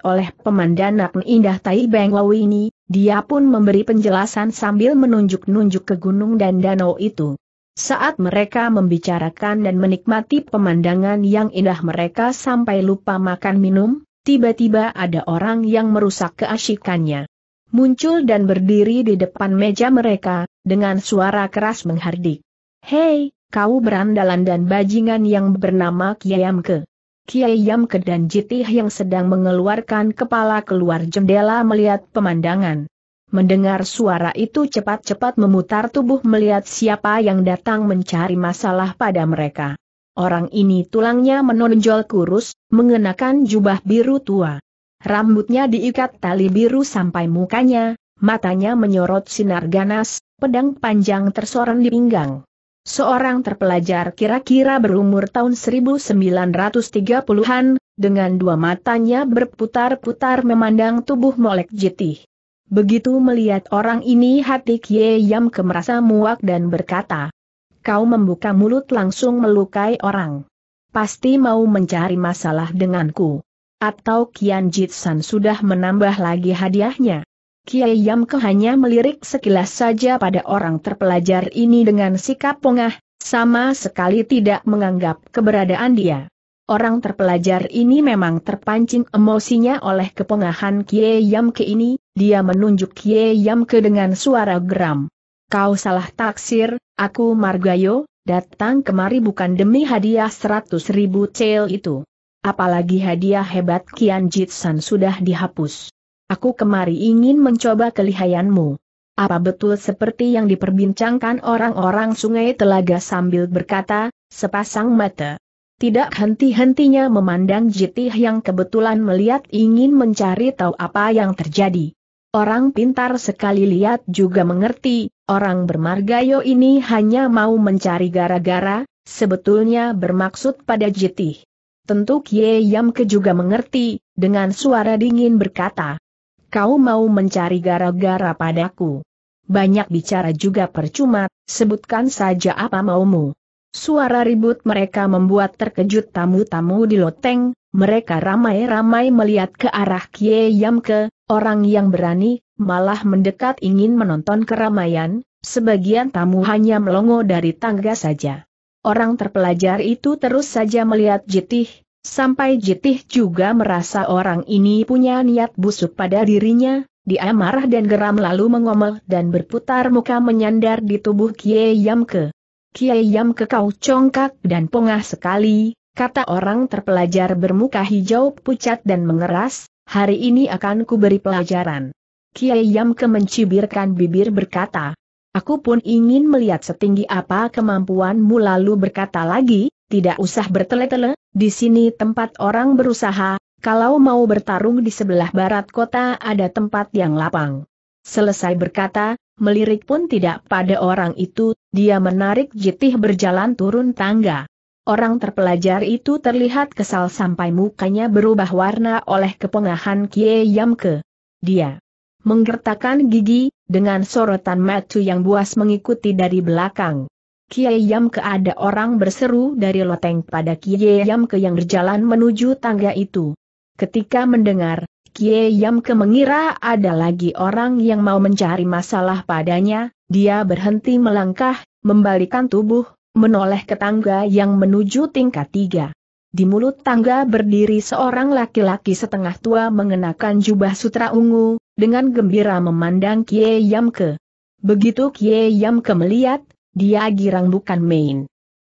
oleh pemandangan indah Tai Bengo ini, dia pun memberi penjelasan sambil menunjuk-nunjuk ke gunung dan danau itu. Saat mereka membicarakan dan menikmati pemandangan yang indah mereka sampai lupa makan minum, Tiba-tiba ada orang yang merusak keasikannya. Muncul dan berdiri di depan meja mereka, dengan suara keras menghardik. Hei, kau berandalan dan bajingan yang bernama Yamke, Kiai Yamke dan Jitih yang sedang mengeluarkan kepala keluar jendela melihat pemandangan. Mendengar suara itu cepat-cepat memutar tubuh melihat siapa yang datang mencari masalah pada mereka. Orang ini tulangnya menonjol kurus, mengenakan jubah biru tua. Rambutnya diikat tali biru sampai mukanya, matanya menyorot sinar ganas, pedang panjang tersorong di pinggang. Seorang terpelajar kira-kira berumur tahun 1930-an, dengan dua matanya berputar-putar memandang tubuh molek jeti. Begitu melihat orang ini hati Kie Yam kemerasa muak dan berkata, kau membuka mulut langsung melukai orang. Pasti mau mencari masalah denganku. Atau Kian Jitsan sudah menambah lagi hadiahnya. Kiai Yamke hanya melirik sekilas saja pada orang terpelajar ini dengan sikap pongah, sama sekali tidak menganggap keberadaan dia. Orang terpelajar ini memang terpancing emosinya oleh kepengahan Kie Yamke ini, dia menunjuk Kie Yamke dengan suara geram. Kau salah taksir, aku Margayo, datang kemari bukan demi hadiah seratus ribu cel itu. Apalagi hadiah hebat Kian Jitsan sudah dihapus. Aku kemari ingin mencoba kelihayanmu. Apa betul seperti yang diperbincangkan orang-orang sungai telaga sambil berkata, sepasang mata. Tidak henti-hentinya memandang Jitih yang kebetulan melihat ingin mencari tahu apa yang terjadi. Orang pintar sekali lihat juga mengerti, Orang bermargayo ini hanya mau mencari gara-gara, sebetulnya bermaksud pada jitih. Tentu Kie Yam ke juga mengerti, dengan suara dingin berkata, Kau mau mencari gara-gara padaku. Banyak bicara juga percuma, sebutkan saja apa maumu. Suara ribut mereka membuat terkejut tamu-tamu di loteng, mereka ramai-ramai melihat ke arah Kie Yam ke, orang yang berani, malah mendekat ingin menonton keramaian, sebagian tamu hanya melongo dari tangga saja. Orang terpelajar itu terus saja melihat Jitih, sampai Jitih juga merasa orang ini punya niat busuk pada dirinya, dia marah dan geram lalu mengomel dan berputar muka menyandar di tubuh Kiai Yamke. Kiai Yamke kau congkak dan pongah sekali, kata orang terpelajar bermuka hijau pucat dan mengeras, hari ini akan kuberi pelajaran. Kiai Yamke mencibirkan bibir berkata, Aku pun ingin melihat setinggi apa kemampuanmu lalu berkata lagi, tidak usah bertele-tele, di sini tempat orang berusaha, kalau mau bertarung di sebelah barat kota ada tempat yang lapang. Selesai berkata, melirik pun tidak pada orang itu, dia menarik jitih berjalan turun tangga. Orang terpelajar itu terlihat kesal sampai mukanya berubah warna oleh kepengahan Kie Yamke. Dia menggertakkan gigi, dengan sorotan matu yang buas mengikuti dari belakang. Kiai Yam ke ada orang berseru dari loteng pada Kiai Yam ke yang berjalan menuju tangga itu. Ketika mendengar, Kiai Yam ke mengira ada lagi orang yang mau mencari masalah padanya, dia berhenti melangkah, membalikan tubuh, menoleh ke tangga yang menuju tingkat tiga. Di mulut tangga berdiri seorang laki-laki setengah tua mengenakan jubah sutra ungu, dengan gembira memandang Kie Yamke. Begitu Kie Yamke melihat, dia girang bukan main.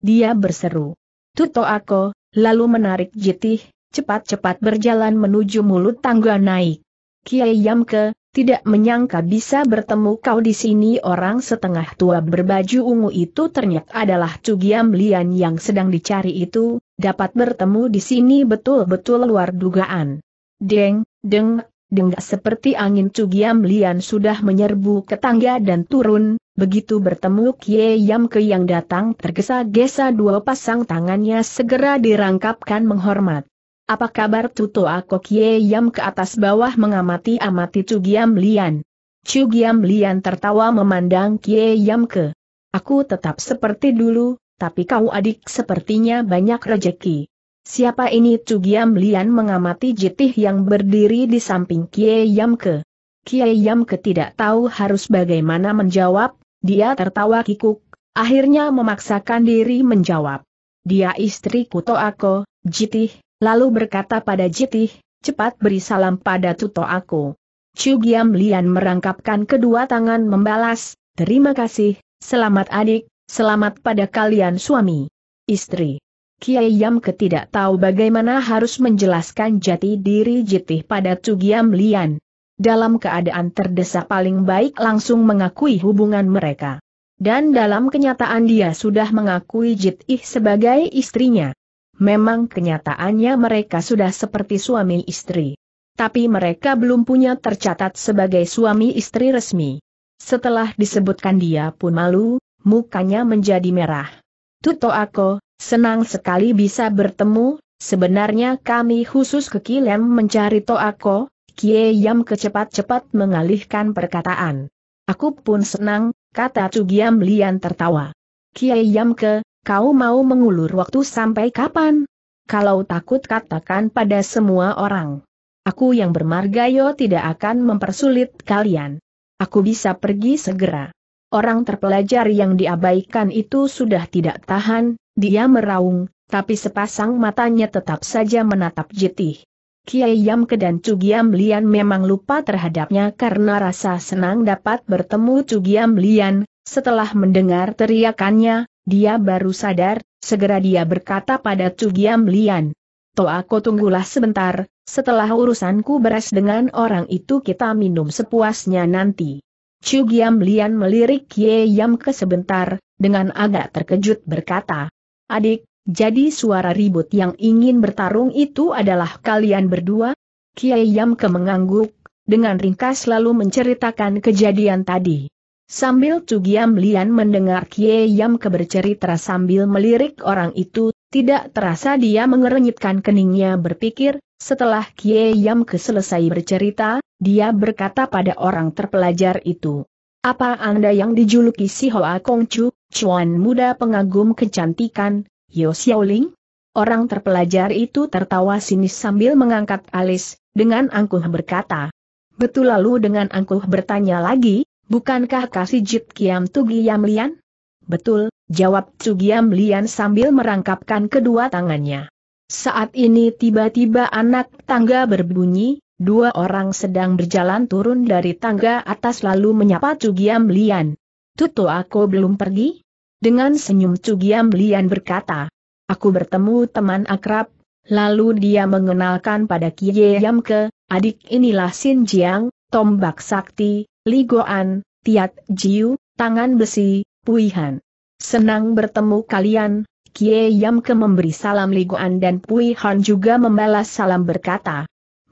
Dia berseru. Tuto aku, lalu menarik jitih, cepat-cepat berjalan menuju mulut tangga naik. Kiai Yamke, tidak menyangka bisa bertemu kau di sini orang setengah tua berbaju ungu itu ternyata adalah Cugiam Lian yang sedang dicari itu, dapat bertemu di sini betul-betul luar dugaan. Deng, deng, Denggak seperti angin Cugiam Lian sudah menyerbu ke tangga dan turun, begitu bertemu Kie Yam Ke yang datang tergesa-gesa dua pasang tangannya segera dirangkapkan menghormat. Apa kabar Tuto Ako Kie Yam ke atas bawah mengamati-amati Cugiam Lian? Cugiam Lian tertawa memandang Kie Yam ke. Aku tetap seperti dulu, tapi kau adik sepertinya banyak rejeki. Siapa ini Giam Lian mengamati jitih yang berdiri di samping Kie Yamke. Kie Yamke tidak tahu harus bagaimana menjawab, dia tertawa kikuk, akhirnya memaksakan diri menjawab. Dia istri Kuto Ako, Jitih, lalu berkata pada Jitih, cepat beri salam pada Tuto Aku. Giam Lian merangkapkan kedua tangan membalas, terima kasih, selamat adik, selamat pada kalian suami, istri. Kiai Yam ketidak tahu bagaimana harus menjelaskan jati diri Jitih pada Tugiam Lian. Dalam keadaan terdesak paling baik langsung mengakui hubungan mereka. Dan dalam kenyataan dia sudah mengakui Jitih sebagai istrinya. Memang kenyataannya mereka sudah seperti suami istri. Tapi mereka belum punya tercatat sebagai suami istri resmi. Setelah disebutkan dia pun malu, mukanya menjadi merah. Tuto aku. Senang sekali bisa bertemu, sebenarnya kami khusus ke Kilem mencari Toako, Kie Yam kecepat-cepat mengalihkan perkataan. Aku pun senang, kata Cugiam Lian tertawa. Kie Yam ke, kau mau mengulur waktu sampai kapan? Kalau takut katakan pada semua orang. Aku yang bermargayo tidak akan mempersulit kalian. Aku bisa pergi segera. Orang terpelajar yang diabaikan itu sudah tidak tahan, dia meraung, tapi sepasang matanya tetap saja menatap Jitih. Kiai ke dan Cugiam Lian memang lupa terhadapnya karena rasa senang dapat bertemu Cugiam Lian, setelah mendengar teriakannya, dia baru sadar, segera dia berkata pada Cugiam Lian. aku tunggulah sebentar, setelah urusanku beres dengan orang itu kita minum sepuasnya nanti. Cugiam Lian melirik Kiai ke sebentar, dengan agak terkejut berkata, Adik, jadi suara ribut yang ingin bertarung itu adalah kalian berdua? Kiai Yamke mengangguk, dengan ringkas lalu menceritakan kejadian tadi. Sambil Cugiam Lian mendengar Kiai Yamke bercerita sambil melirik orang itu, tidak terasa dia mengerenyitkan keningnya berpikir, setelah Kiai Yamke selesai bercerita, dia berkata pada orang terpelajar itu. Apa Anda yang dijuluki si Hoa Chu, cuan muda pengagum kecantikan, Yo Xiaoling? Orang terpelajar itu tertawa sinis sambil mengangkat alis, dengan angkuh berkata. Betul lalu dengan angkuh bertanya lagi, bukankah kasih Jit Kiam Tu Giam Lian? Betul, jawab Tu Giam Lian sambil merangkapkan kedua tangannya. Saat ini tiba-tiba anak tangga berbunyi, Dua orang sedang berjalan turun dari tangga atas lalu menyapa Cugiam Lian. Tutu aku belum pergi? Dengan senyum Cugiam Lian berkata. Aku bertemu teman akrab, lalu dia mengenalkan pada Kie Yamke, adik inilah Sin Jiang, tombak sakti, Ligoan, Tiat Jiu, tangan besi, Puihan. Senang bertemu kalian, Kie Yamke memberi salam Ligoan dan Puihan juga membalas salam berkata,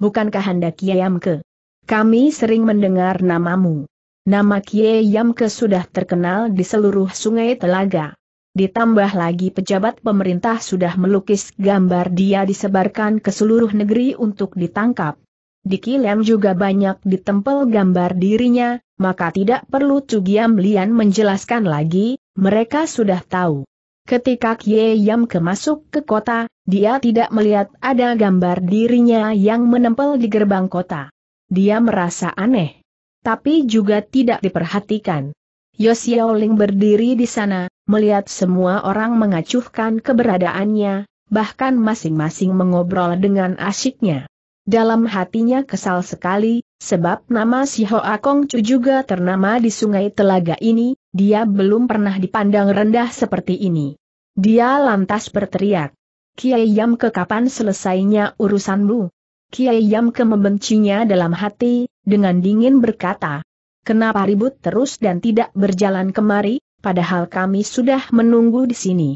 bukankah Anda Kiamke? Kami sering mendengar namamu. Nama Kiamke sudah terkenal di seluruh sungai Telaga. Ditambah lagi pejabat pemerintah sudah melukis gambar dia disebarkan ke seluruh negeri untuk ditangkap. Di Kilem juga banyak ditempel gambar dirinya, maka tidak perlu Cugiam Lian menjelaskan lagi, mereka sudah tahu. Ketika Kie Yam kemasuk ke kota, dia tidak melihat ada gambar dirinya yang menempel di gerbang kota. Dia merasa aneh. Tapi juga tidak diperhatikan. Ling berdiri di sana, melihat semua orang mengacuhkan keberadaannya, bahkan masing-masing mengobrol dengan asyiknya. Dalam hatinya kesal sekali, sebab nama si Hoa Chu juga ternama di sungai telaga ini, dia belum pernah dipandang rendah seperti ini. Dia lantas berteriak. Kiai Yam ke kapan selesainya urusanmu? Kiai Yam ke membencinya dalam hati, dengan dingin berkata. Kenapa ribut terus dan tidak berjalan kemari, padahal kami sudah menunggu di sini.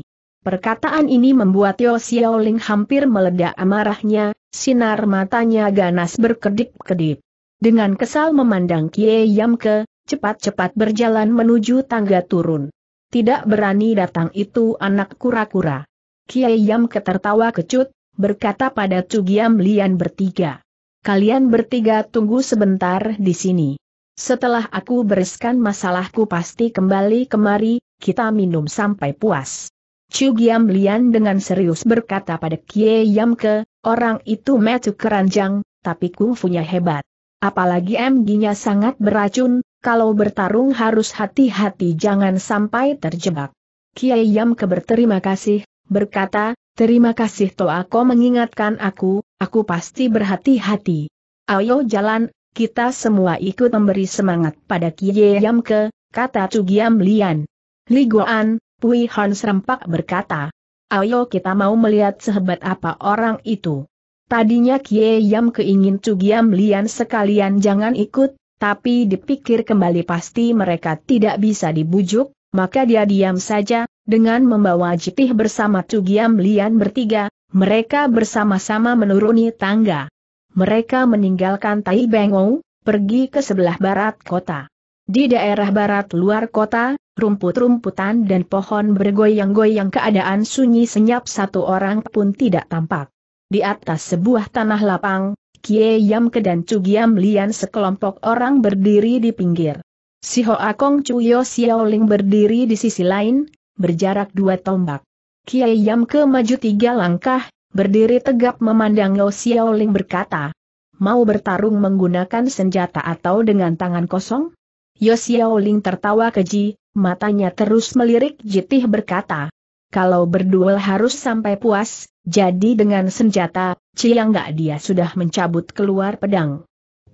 Perkataan ini membuat Yo Xiaoling hampir meledak amarahnya, sinar matanya ganas berkedip-kedip. Dengan kesal memandang Kiai Yam ke, cepat-cepat berjalan menuju tangga turun. Tidak berani datang itu anak kura-kura. Kiai Yam ketertawa kecut, berkata pada Cugiam Lian bertiga. Kalian bertiga tunggu sebentar di sini. Setelah aku bereskan masalahku pasti kembali kemari, kita minum sampai puas. Cugiam Lian dengan serius berkata pada Kiai Yam ke, orang itu metu keranjang, tapi kungfunya hebat. Apalagi MG-nya sangat beracun, kalau bertarung harus hati-hati jangan sampai terjebak. Kiai Yam keberterima kasih, berkata, terima kasih Toa aku mengingatkan aku, aku pasti berhati-hati. Ayo jalan, kita semua ikut memberi semangat pada Kiai Yam ke, kata Cugiam Lian. Li Goan, Pui Han serempak berkata, ayo kita mau melihat sehebat apa orang itu. Tadinya Kiai Yam keingin Cugiam Lian sekalian jangan ikut, tapi dipikir kembali pasti mereka tidak bisa dibujuk, maka dia diam saja, dengan membawa Jipih bersama Tugiam Lian bertiga, mereka bersama-sama menuruni tangga. Mereka meninggalkan Tai Bengou, pergi ke sebelah barat kota. Di daerah barat luar kota, rumput-rumputan dan pohon bergoyang-goyang keadaan sunyi senyap satu orang pun tidak tampak. Di atas sebuah tanah lapang, Kie Yamke dan Giam Lian sekelompok orang berdiri di pinggir. Si Hoa Kong Cuyo Xiaoling berdiri di sisi lain, berjarak dua tombak. Kiai Yamke maju tiga langkah, berdiri tegap memandang Lo Xiaoling berkata, Mau bertarung menggunakan senjata atau dengan tangan kosong? Yo Xiaoling tertawa keji, matanya terus melirik jitih berkata, Kalau berduel harus sampai puas, jadi dengan senjata, Ciang Gak dia sudah mencabut keluar pedang.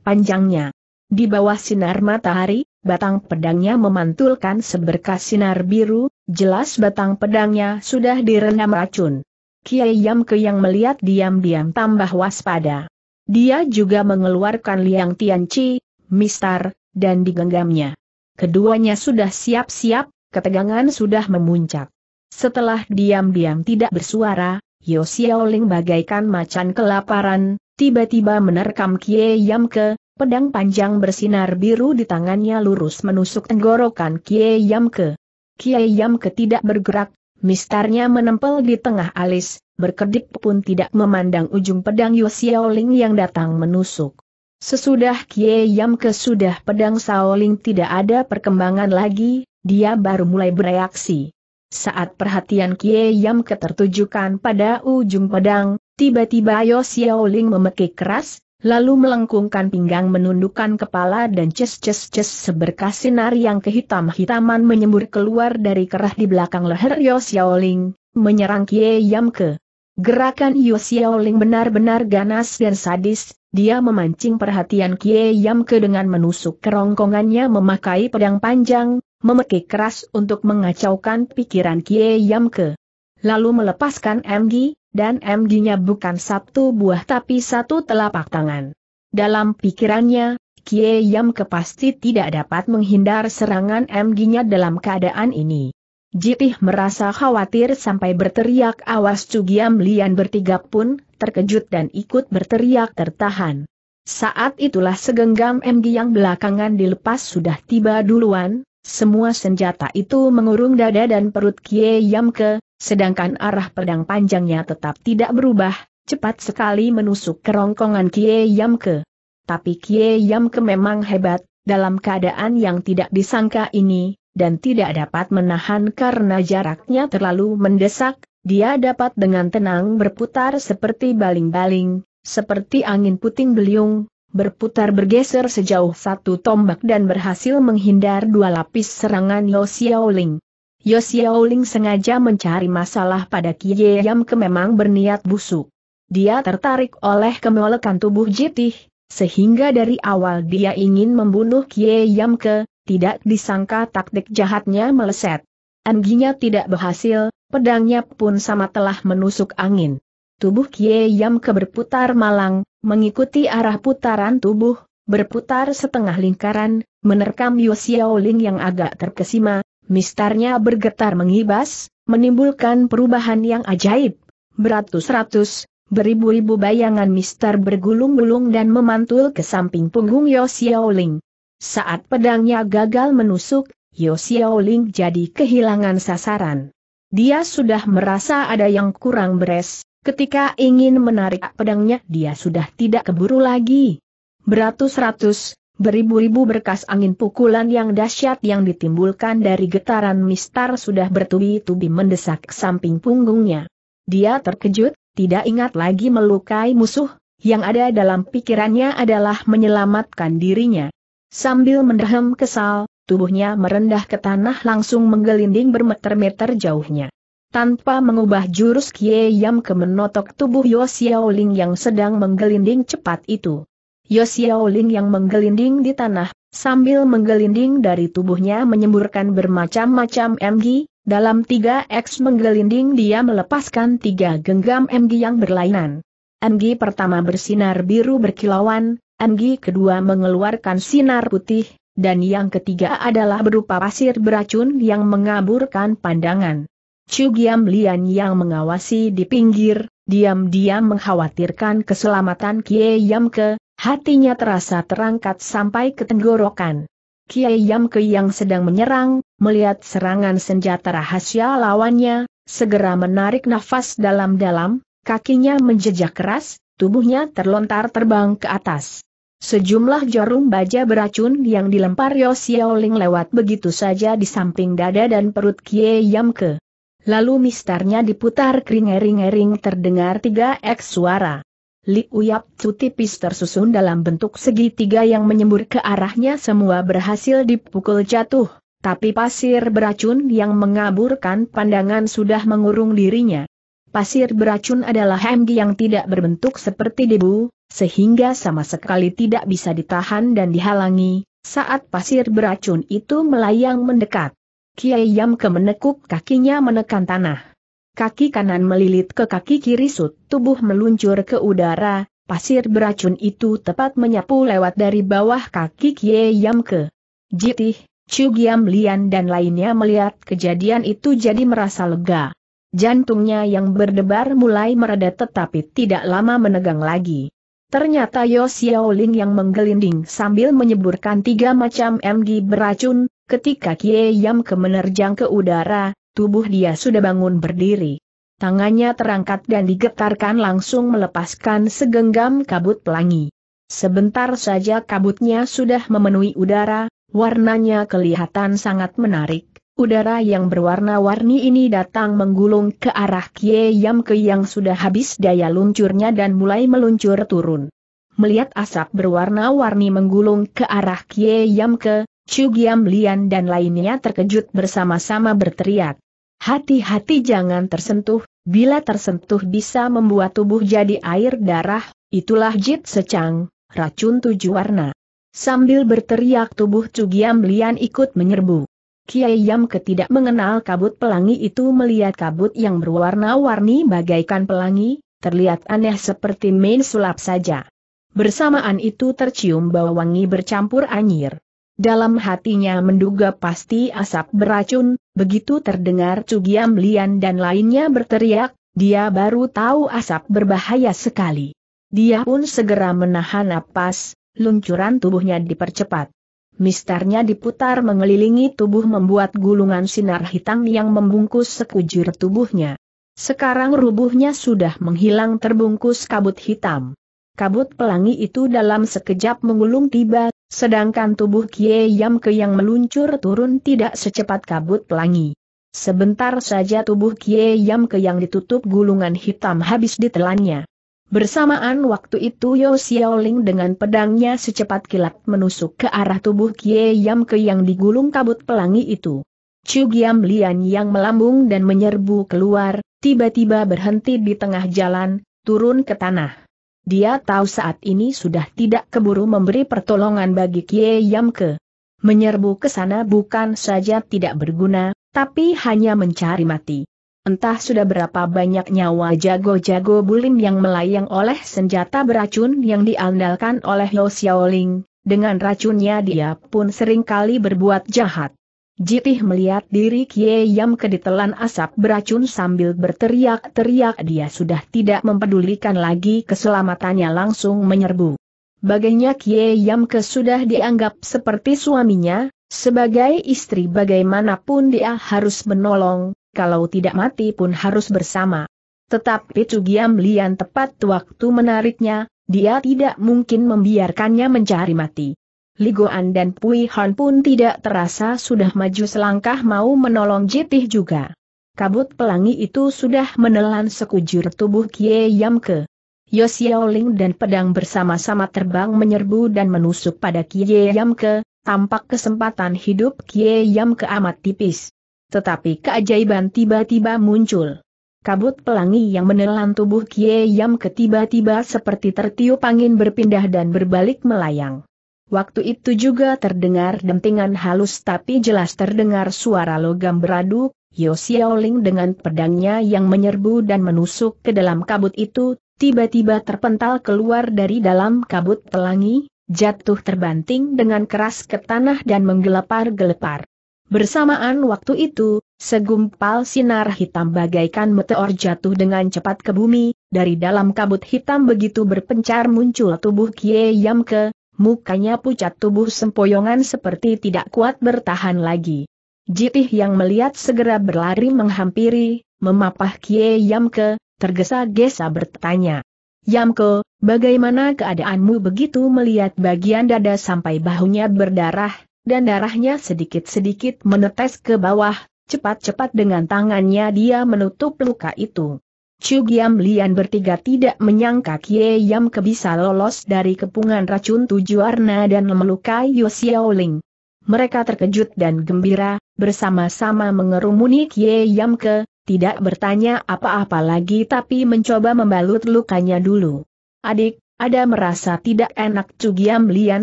Panjangnya. Di bawah sinar matahari, batang pedangnya memantulkan seberkas sinar biru, jelas batang pedangnya sudah direndam racun. Kiai Yam yang melihat diam-diam tambah waspada. Dia juga mengeluarkan liang tianci, mistar, dan digenggamnya. Keduanya sudah siap-siap, ketegangan sudah memuncak. Setelah diam-diam tidak bersuara, Yo Xiaoling bagaikan macan kelaparan, tiba-tiba menerkam Kie Yam ke, pedang panjang bersinar biru di tangannya lurus menusuk tenggorokan Kie Yam ke. Kie Yam ke tidak bergerak, mistarnya menempel di tengah alis, berkedip pun tidak memandang ujung pedang Yo Xiaoling yang datang menusuk. Sesudah Kie Yam ke sudah pedang Shaoling tidak ada perkembangan lagi, dia baru mulai bereaksi. Saat perhatian Kie Yam ketertujukan pada ujung pedang, tiba-tiba Yo Xiaoling memekik keras, lalu melengkungkan pinggang menundukkan kepala dan ces-ces-ces seberkas sinar yang kehitam-hitaman menyembur keluar dari kerah di belakang leher Yo Xiaoling, menyerang Kie Yam ke. Gerakan Yo Xiaoling benar-benar ganas dan sadis, dia memancing perhatian Kie Yam ke dengan menusuk kerongkongannya memakai pedang panjang, memekik keras untuk mengacaukan pikiran Kie Ke. Lalu melepaskan MG, dan MG-nya bukan satu buah tapi satu telapak tangan. Dalam pikirannya, Kie Ke pasti tidak dapat menghindar serangan MG-nya dalam keadaan ini. Jitih merasa khawatir sampai berteriak awas Cugiam Lian bertiga pun, terkejut dan ikut berteriak tertahan. Saat itulah segenggam MG yang belakangan dilepas sudah tiba duluan, semua senjata itu mengurung dada dan perut Kie Yamke, sedangkan arah pedang panjangnya tetap tidak berubah, cepat sekali menusuk kerongkongan Kie Yamke. Tapi Kie Yamke memang hebat, dalam keadaan yang tidak disangka ini, dan tidak dapat menahan karena jaraknya terlalu mendesak, dia dapat dengan tenang berputar seperti baling-baling, seperti angin puting beliung, berputar bergeser sejauh satu tombak dan berhasil menghindar dua lapis serangan Yo Xiaoling. Yo Xiaoling sengaja mencari masalah pada Kie Yam ke memang berniat busuk. Dia tertarik oleh kemolekan tubuh Jitih, sehingga dari awal dia ingin membunuh Kie Yam ke, tidak disangka taktik jahatnya meleset. Angginya tidak berhasil, pedangnya pun sama telah menusuk angin. Tubuh Kie Yam ke berputar malang, mengikuti arah putaran tubuh, berputar setengah lingkaran, menerkam Yu Xiaoling yang agak terkesima, mistarnya bergetar mengibas, menimbulkan perubahan yang ajaib. Beratus-ratus, beribu-ribu bayangan mistar bergulung-gulung dan memantul ke samping punggung Yo Xiaoling. Saat pedangnya gagal menusuk, Yo Xiaoling jadi kehilangan sasaran. Dia sudah merasa ada yang kurang beres, Ketika ingin menarik pedangnya dia sudah tidak keburu lagi. Beratus-ratus, Beribu-ribu berkas angin pukulan yang dahsyat yang ditimbulkan dari getaran mistar sudah bertubi-tubi mendesak samping punggungnya. Dia terkejut, tidak ingat lagi melukai musuh, yang ada dalam pikirannya adalah menyelamatkan dirinya. Sambil mendehem kesal, tubuhnya merendah ke tanah langsung menggelinding bermeter-meter jauhnya. Tanpa mengubah jurus Kie Yam ke menotok tubuh Yo Xiaoling yang sedang menggelinding cepat itu. Yo Xiaoling yang menggelinding di tanah, sambil menggelinding dari tubuhnya menyemburkan bermacam-macam MG, dalam 3X menggelinding dia melepaskan tiga genggam MG yang berlainan. MG pertama bersinar biru berkilauan, MG kedua mengeluarkan sinar putih, dan yang ketiga adalah berupa pasir beracun yang mengaburkan pandangan. Giam Lian yang mengawasi di pinggir, diam-diam mengkhawatirkan keselamatan Kie Yam Ke, hatinya terasa terangkat sampai ke tenggorokan. Kie Yam Ke yang sedang menyerang, melihat serangan senjata rahasia lawannya, segera menarik nafas dalam-dalam, kakinya menjejak keras, tubuhnya terlontar terbang ke atas. Sejumlah jarum baja beracun yang dilempar Yo lewat begitu saja di samping dada dan perut Kie Yam Ke. Lalu mistarnya diputar kering-ering-ering terdengar tiga ek suara. Uyap Yap tipis tersusun dalam bentuk segitiga yang menyembur ke arahnya semua berhasil dipukul jatuh, tapi pasir beracun yang mengaburkan pandangan sudah mengurung dirinya. Pasir beracun adalah hemgi yang tidak berbentuk seperti debu, sehingga sama sekali tidak bisa ditahan dan dihalangi, saat pasir beracun itu melayang mendekat. Kiai Yam ke menekuk kakinya menekan tanah. Kaki kanan melilit ke kaki kiri sut, tubuh meluncur ke udara, pasir beracun itu tepat menyapu lewat dari bawah kaki Kiai Yam ke. Jitih, Chu Yam Lian dan lainnya melihat kejadian itu jadi merasa lega. Jantungnya yang berdebar mulai mereda tetapi tidak lama menegang lagi. Ternyata Yo Xiaoling yang menggelinding sambil menyeburkan tiga macam MG beracun, Ketika Kie Yam ke menerjang ke udara, tubuh dia sudah bangun berdiri. Tangannya terangkat dan digetarkan langsung melepaskan segenggam kabut pelangi. Sebentar saja kabutnya sudah memenuhi udara, warnanya kelihatan sangat menarik. Udara yang berwarna-warni ini datang menggulung ke arah Kie Yam ke yang sudah habis daya luncurnya dan mulai meluncur turun. Melihat asap berwarna-warni menggulung ke arah Kie Yam ke, Chu Giam Lian dan lainnya terkejut bersama-sama berteriak. Hati-hati jangan tersentuh, bila tersentuh bisa membuat tubuh jadi air darah, itulah jit secang, racun tujuh warna. Sambil berteriak tubuh Chu Giam Lian ikut menyerbu. Kiai Yam ketidak mengenal kabut pelangi itu melihat kabut yang berwarna-warni bagaikan pelangi, terlihat aneh seperti main sulap saja. Bersamaan itu tercium bau wangi bercampur anyir. Dalam hatinya menduga pasti asap beracun, begitu terdengar Cugiam Lian dan lainnya berteriak, dia baru tahu asap berbahaya sekali. Dia pun segera menahan napas, luncuran tubuhnya dipercepat. Mistarnya diputar mengelilingi tubuh membuat gulungan sinar hitam yang membungkus sekujur tubuhnya. Sekarang rubuhnya sudah menghilang terbungkus kabut hitam. Kabut pelangi itu dalam sekejap mengulung tiba, sedangkan tubuh Kie Yam Ke yang meluncur turun tidak secepat kabut pelangi. Sebentar saja tubuh Kie Yam Ke yang ditutup gulungan hitam habis ditelannya. Bersamaan waktu itu Yo Xiaoling dengan pedangnya secepat kilat menusuk ke arah tubuh Kie Yam Ke yang digulung kabut pelangi itu. Chu Giam Lian yang melambung dan menyerbu keluar, tiba-tiba berhenti di tengah jalan, turun ke tanah. Dia tahu saat ini sudah tidak keburu memberi pertolongan bagi Kie Yamke. Menyerbu ke sana bukan saja tidak berguna, tapi hanya mencari mati. Entah sudah berapa banyak nyawa jago-jago bulim yang melayang oleh senjata beracun yang diandalkan oleh Lo Xiaoling, dengan racunnya dia pun seringkali berbuat jahat. Jitih melihat diri Kie Yam keditelan asap beracun sambil berteriak-teriak dia sudah tidak mempedulikan lagi keselamatannya langsung menyerbu. Baginya Kie Yam sudah dianggap seperti suaminya, sebagai istri bagaimanapun dia harus menolong, kalau tidak mati pun harus bersama. Tetapi Cugiam Lian tepat waktu menariknya, dia tidak mungkin membiarkannya mencari mati. Ligoan dan Pui Han pun tidak terasa sudah maju selangkah mau menolong Jitih juga. Kabut pelangi itu sudah menelan sekujur tubuh Kie Yamke. Yosiaoling dan pedang bersama-sama terbang menyerbu dan menusuk pada Kie Yamke, tampak kesempatan hidup Kie Yamke amat tipis. Tetapi keajaiban tiba-tiba muncul. Kabut pelangi yang menelan tubuh Kie Yam tiba tiba seperti tertiup angin berpindah dan berbalik melayang. Waktu itu juga terdengar dentingan halus tapi jelas terdengar suara logam beradu, Yo Xiaoling dengan pedangnya yang menyerbu dan menusuk ke dalam kabut itu, tiba-tiba terpental keluar dari dalam kabut pelangi, jatuh terbanting dengan keras ke tanah dan menggelepar-gelepar. Bersamaan waktu itu, segumpal sinar hitam bagaikan meteor jatuh dengan cepat ke bumi, dari dalam kabut hitam begitu berpencar muncul tubuh Kie Yamke, mukanya pucat tubuh sempoyongan seperti tidak kuat bertahan lagi. Jitih yang melihat segera berlari menghampiri, memapah Kie Yamke, tergesa-gesa bertanya. Yamke, bagaimana keadaanmu begitu melihat bagian dada sampai bahunya berdarah, dan darahnya sedikit-sedikit menetes ke bawah, cepat-cepat dengan tangannya dia menutup luka itu. Chu Giam Lian bertiga tidak menyangka Kie Yam Ke bisa lolos dari kepungan racun tujuh warna dan memelukai Xiao Xiaoling. Mereka terkejut dan gembira, bersama-sama mengerumuni Kie Yam Ke, tidak bertanya apa-apa lagi tapi mencoba membalut lukanya dulu. Adik, ada merasa tidak enak Chu Giam Lian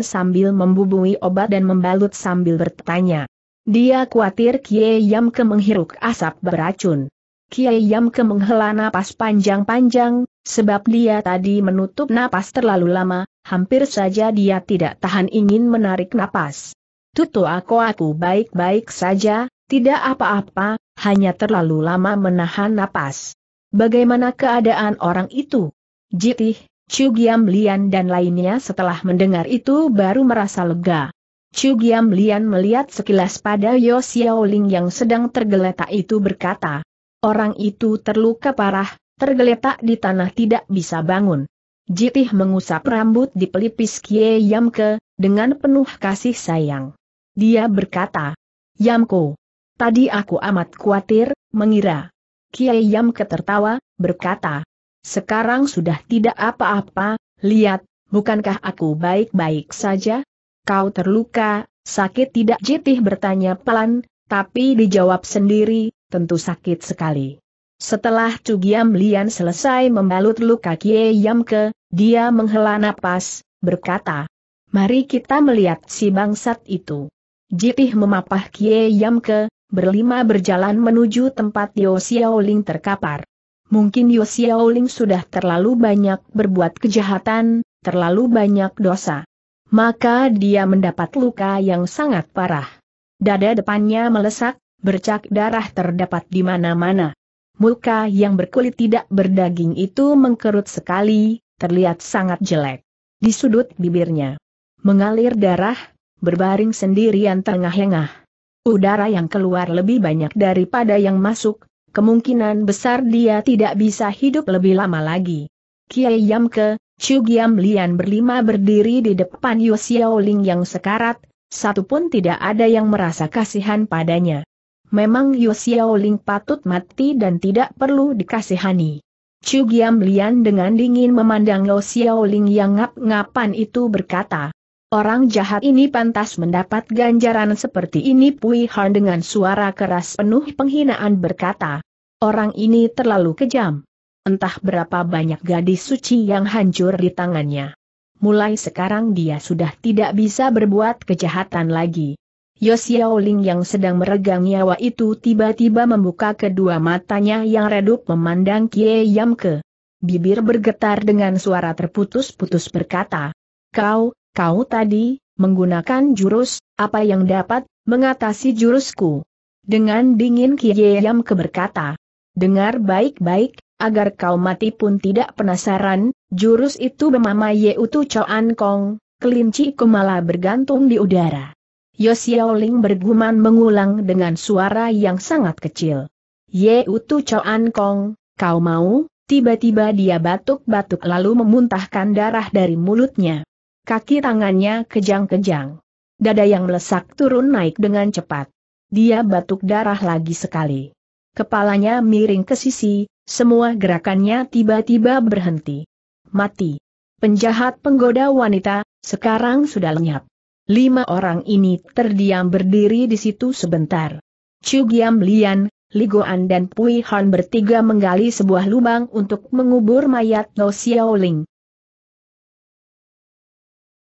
sambil membubui obat dan membalut sambil bertanya. Dia khawatir Kie Yam Ke menghirup asap beracun. Kiai ke menghela napas panjang-panjang, sebab dia tadi menutup napas terlalu lama, hampir saja dia tidak tahan ingin menarik napas. Tutu aku aku baik-baik saja, tidak apa-apa, hanya terlalu lama menahan napas. Bagaimana keadaan orang itu? Jitih, Chu Giam Lian dan lainnya setelah mendengar itu baru merasa lega. Chu Giam Lian melihat sekilas pada Yo Xiaoling yang sedang tergeletak itu berkata, Orang itu terluka parah, tergeletak di tanah tidak bisa bangun. Jitih mengusap rambut di pelipis Kie Yamke, dengan penuh kasih sayang. Dia berkata, Yamko, tadi aku amat khawatir, mengira. Kie Yamke tertawa, berkata, sekarang sudah tidak apa-apa, lihat, bukankah aku baik-baik saja? Kau terluka, sakit tidak Jitih bertanya pelan, tapi dijawab sendiri, tentu sakit sekali. Setelah Cugiam Lian selesai membalut luka Kie Yam Ke, dia menghela napas, berkata, Mari kita melihat si bangsat itu. Jitih memapah Kie Yam Ke, berlima berjalan menuju tempat Yo Xiaoling terkapar. Mungkin Yo Xiaoling sudah terlalu banyak berbuat kejahatan, terlalu banyak dosa. Maka dia mendapat luka yang sangat parah. Dada depannya melesak, Bercak darah terdapat di mana-mana. Muka yang berkulit tidak berdaging itu mengkerut sekali, terlihat sangat jelek. Di sudut bibirnya mengalir darah, berbaring sendirian tengah-tengah. Udara yang keluar lebih banyak daripada yang masuk, kemungkinan besar dia tidak bisa hidup lebih lama lagi. Kiai Yamke, Chu Giam Lian berlima berdiri di depan Yu Xiaoling yang sekarat, satu pun tidak ada yang merasa kasihan padanya memang Yu Xiaoling patut mati dan tidak perlu dikasihani. Chu Giam Lian dengan dingin memandang Yu Xiaoling yang ngap-ngapan itu berkata, Orang jahat ini pantas mendapat ganjaran seperti ini Pui Han dengan suara keras penuh penghinaan berkata, Orang ini terlalu kejam. Entah berapa banyak gadis suci yang hancur di tangannya. Mulai sekarang dia sudah tidak bisa berbuat kejahatan lagi. Ling yang sedang meregang nyawa itu tiba-tiba membuka kedua matanya yang redup memandang Kie Yamke. Bibir bergetar dengan suara terputus-putus berkata, Kau, kau tadi, menggunakan jurus, apa yang dapat, mengatasi jurusku. Dengan dingin Kie Yamke berkata, Dengar baik-baik, agar kau mati pun tidak penasaran, jurus itu bemama Utu Choan Kong, kelinci kumala bergantung di udara. Yosiaoling bergumam mengulang dengan suara yang sangat kecil. Ye Utu Choan Kong, kau mau? Tiba-tiba dia batuk-batuk lalu memuntahkan darah dari mulutnya. Kaki tangannya kejang-kejang. Dada yang melesak turun naik dengan cepat. Dia batuk darah lagi sekali. Kepalanya miring ke sisi, semua gerakannya tiba-tiba berhenti. Mati. Penjahat penggoda wanita, sekarang sudah lenyap. Lima orang ini terdiam berdiri di situ sebentar. Chu Giam Lian, Ligoan dan Pui Han bertiga menggali sebuah lubang untuk mengubur mayat No Xiaoling.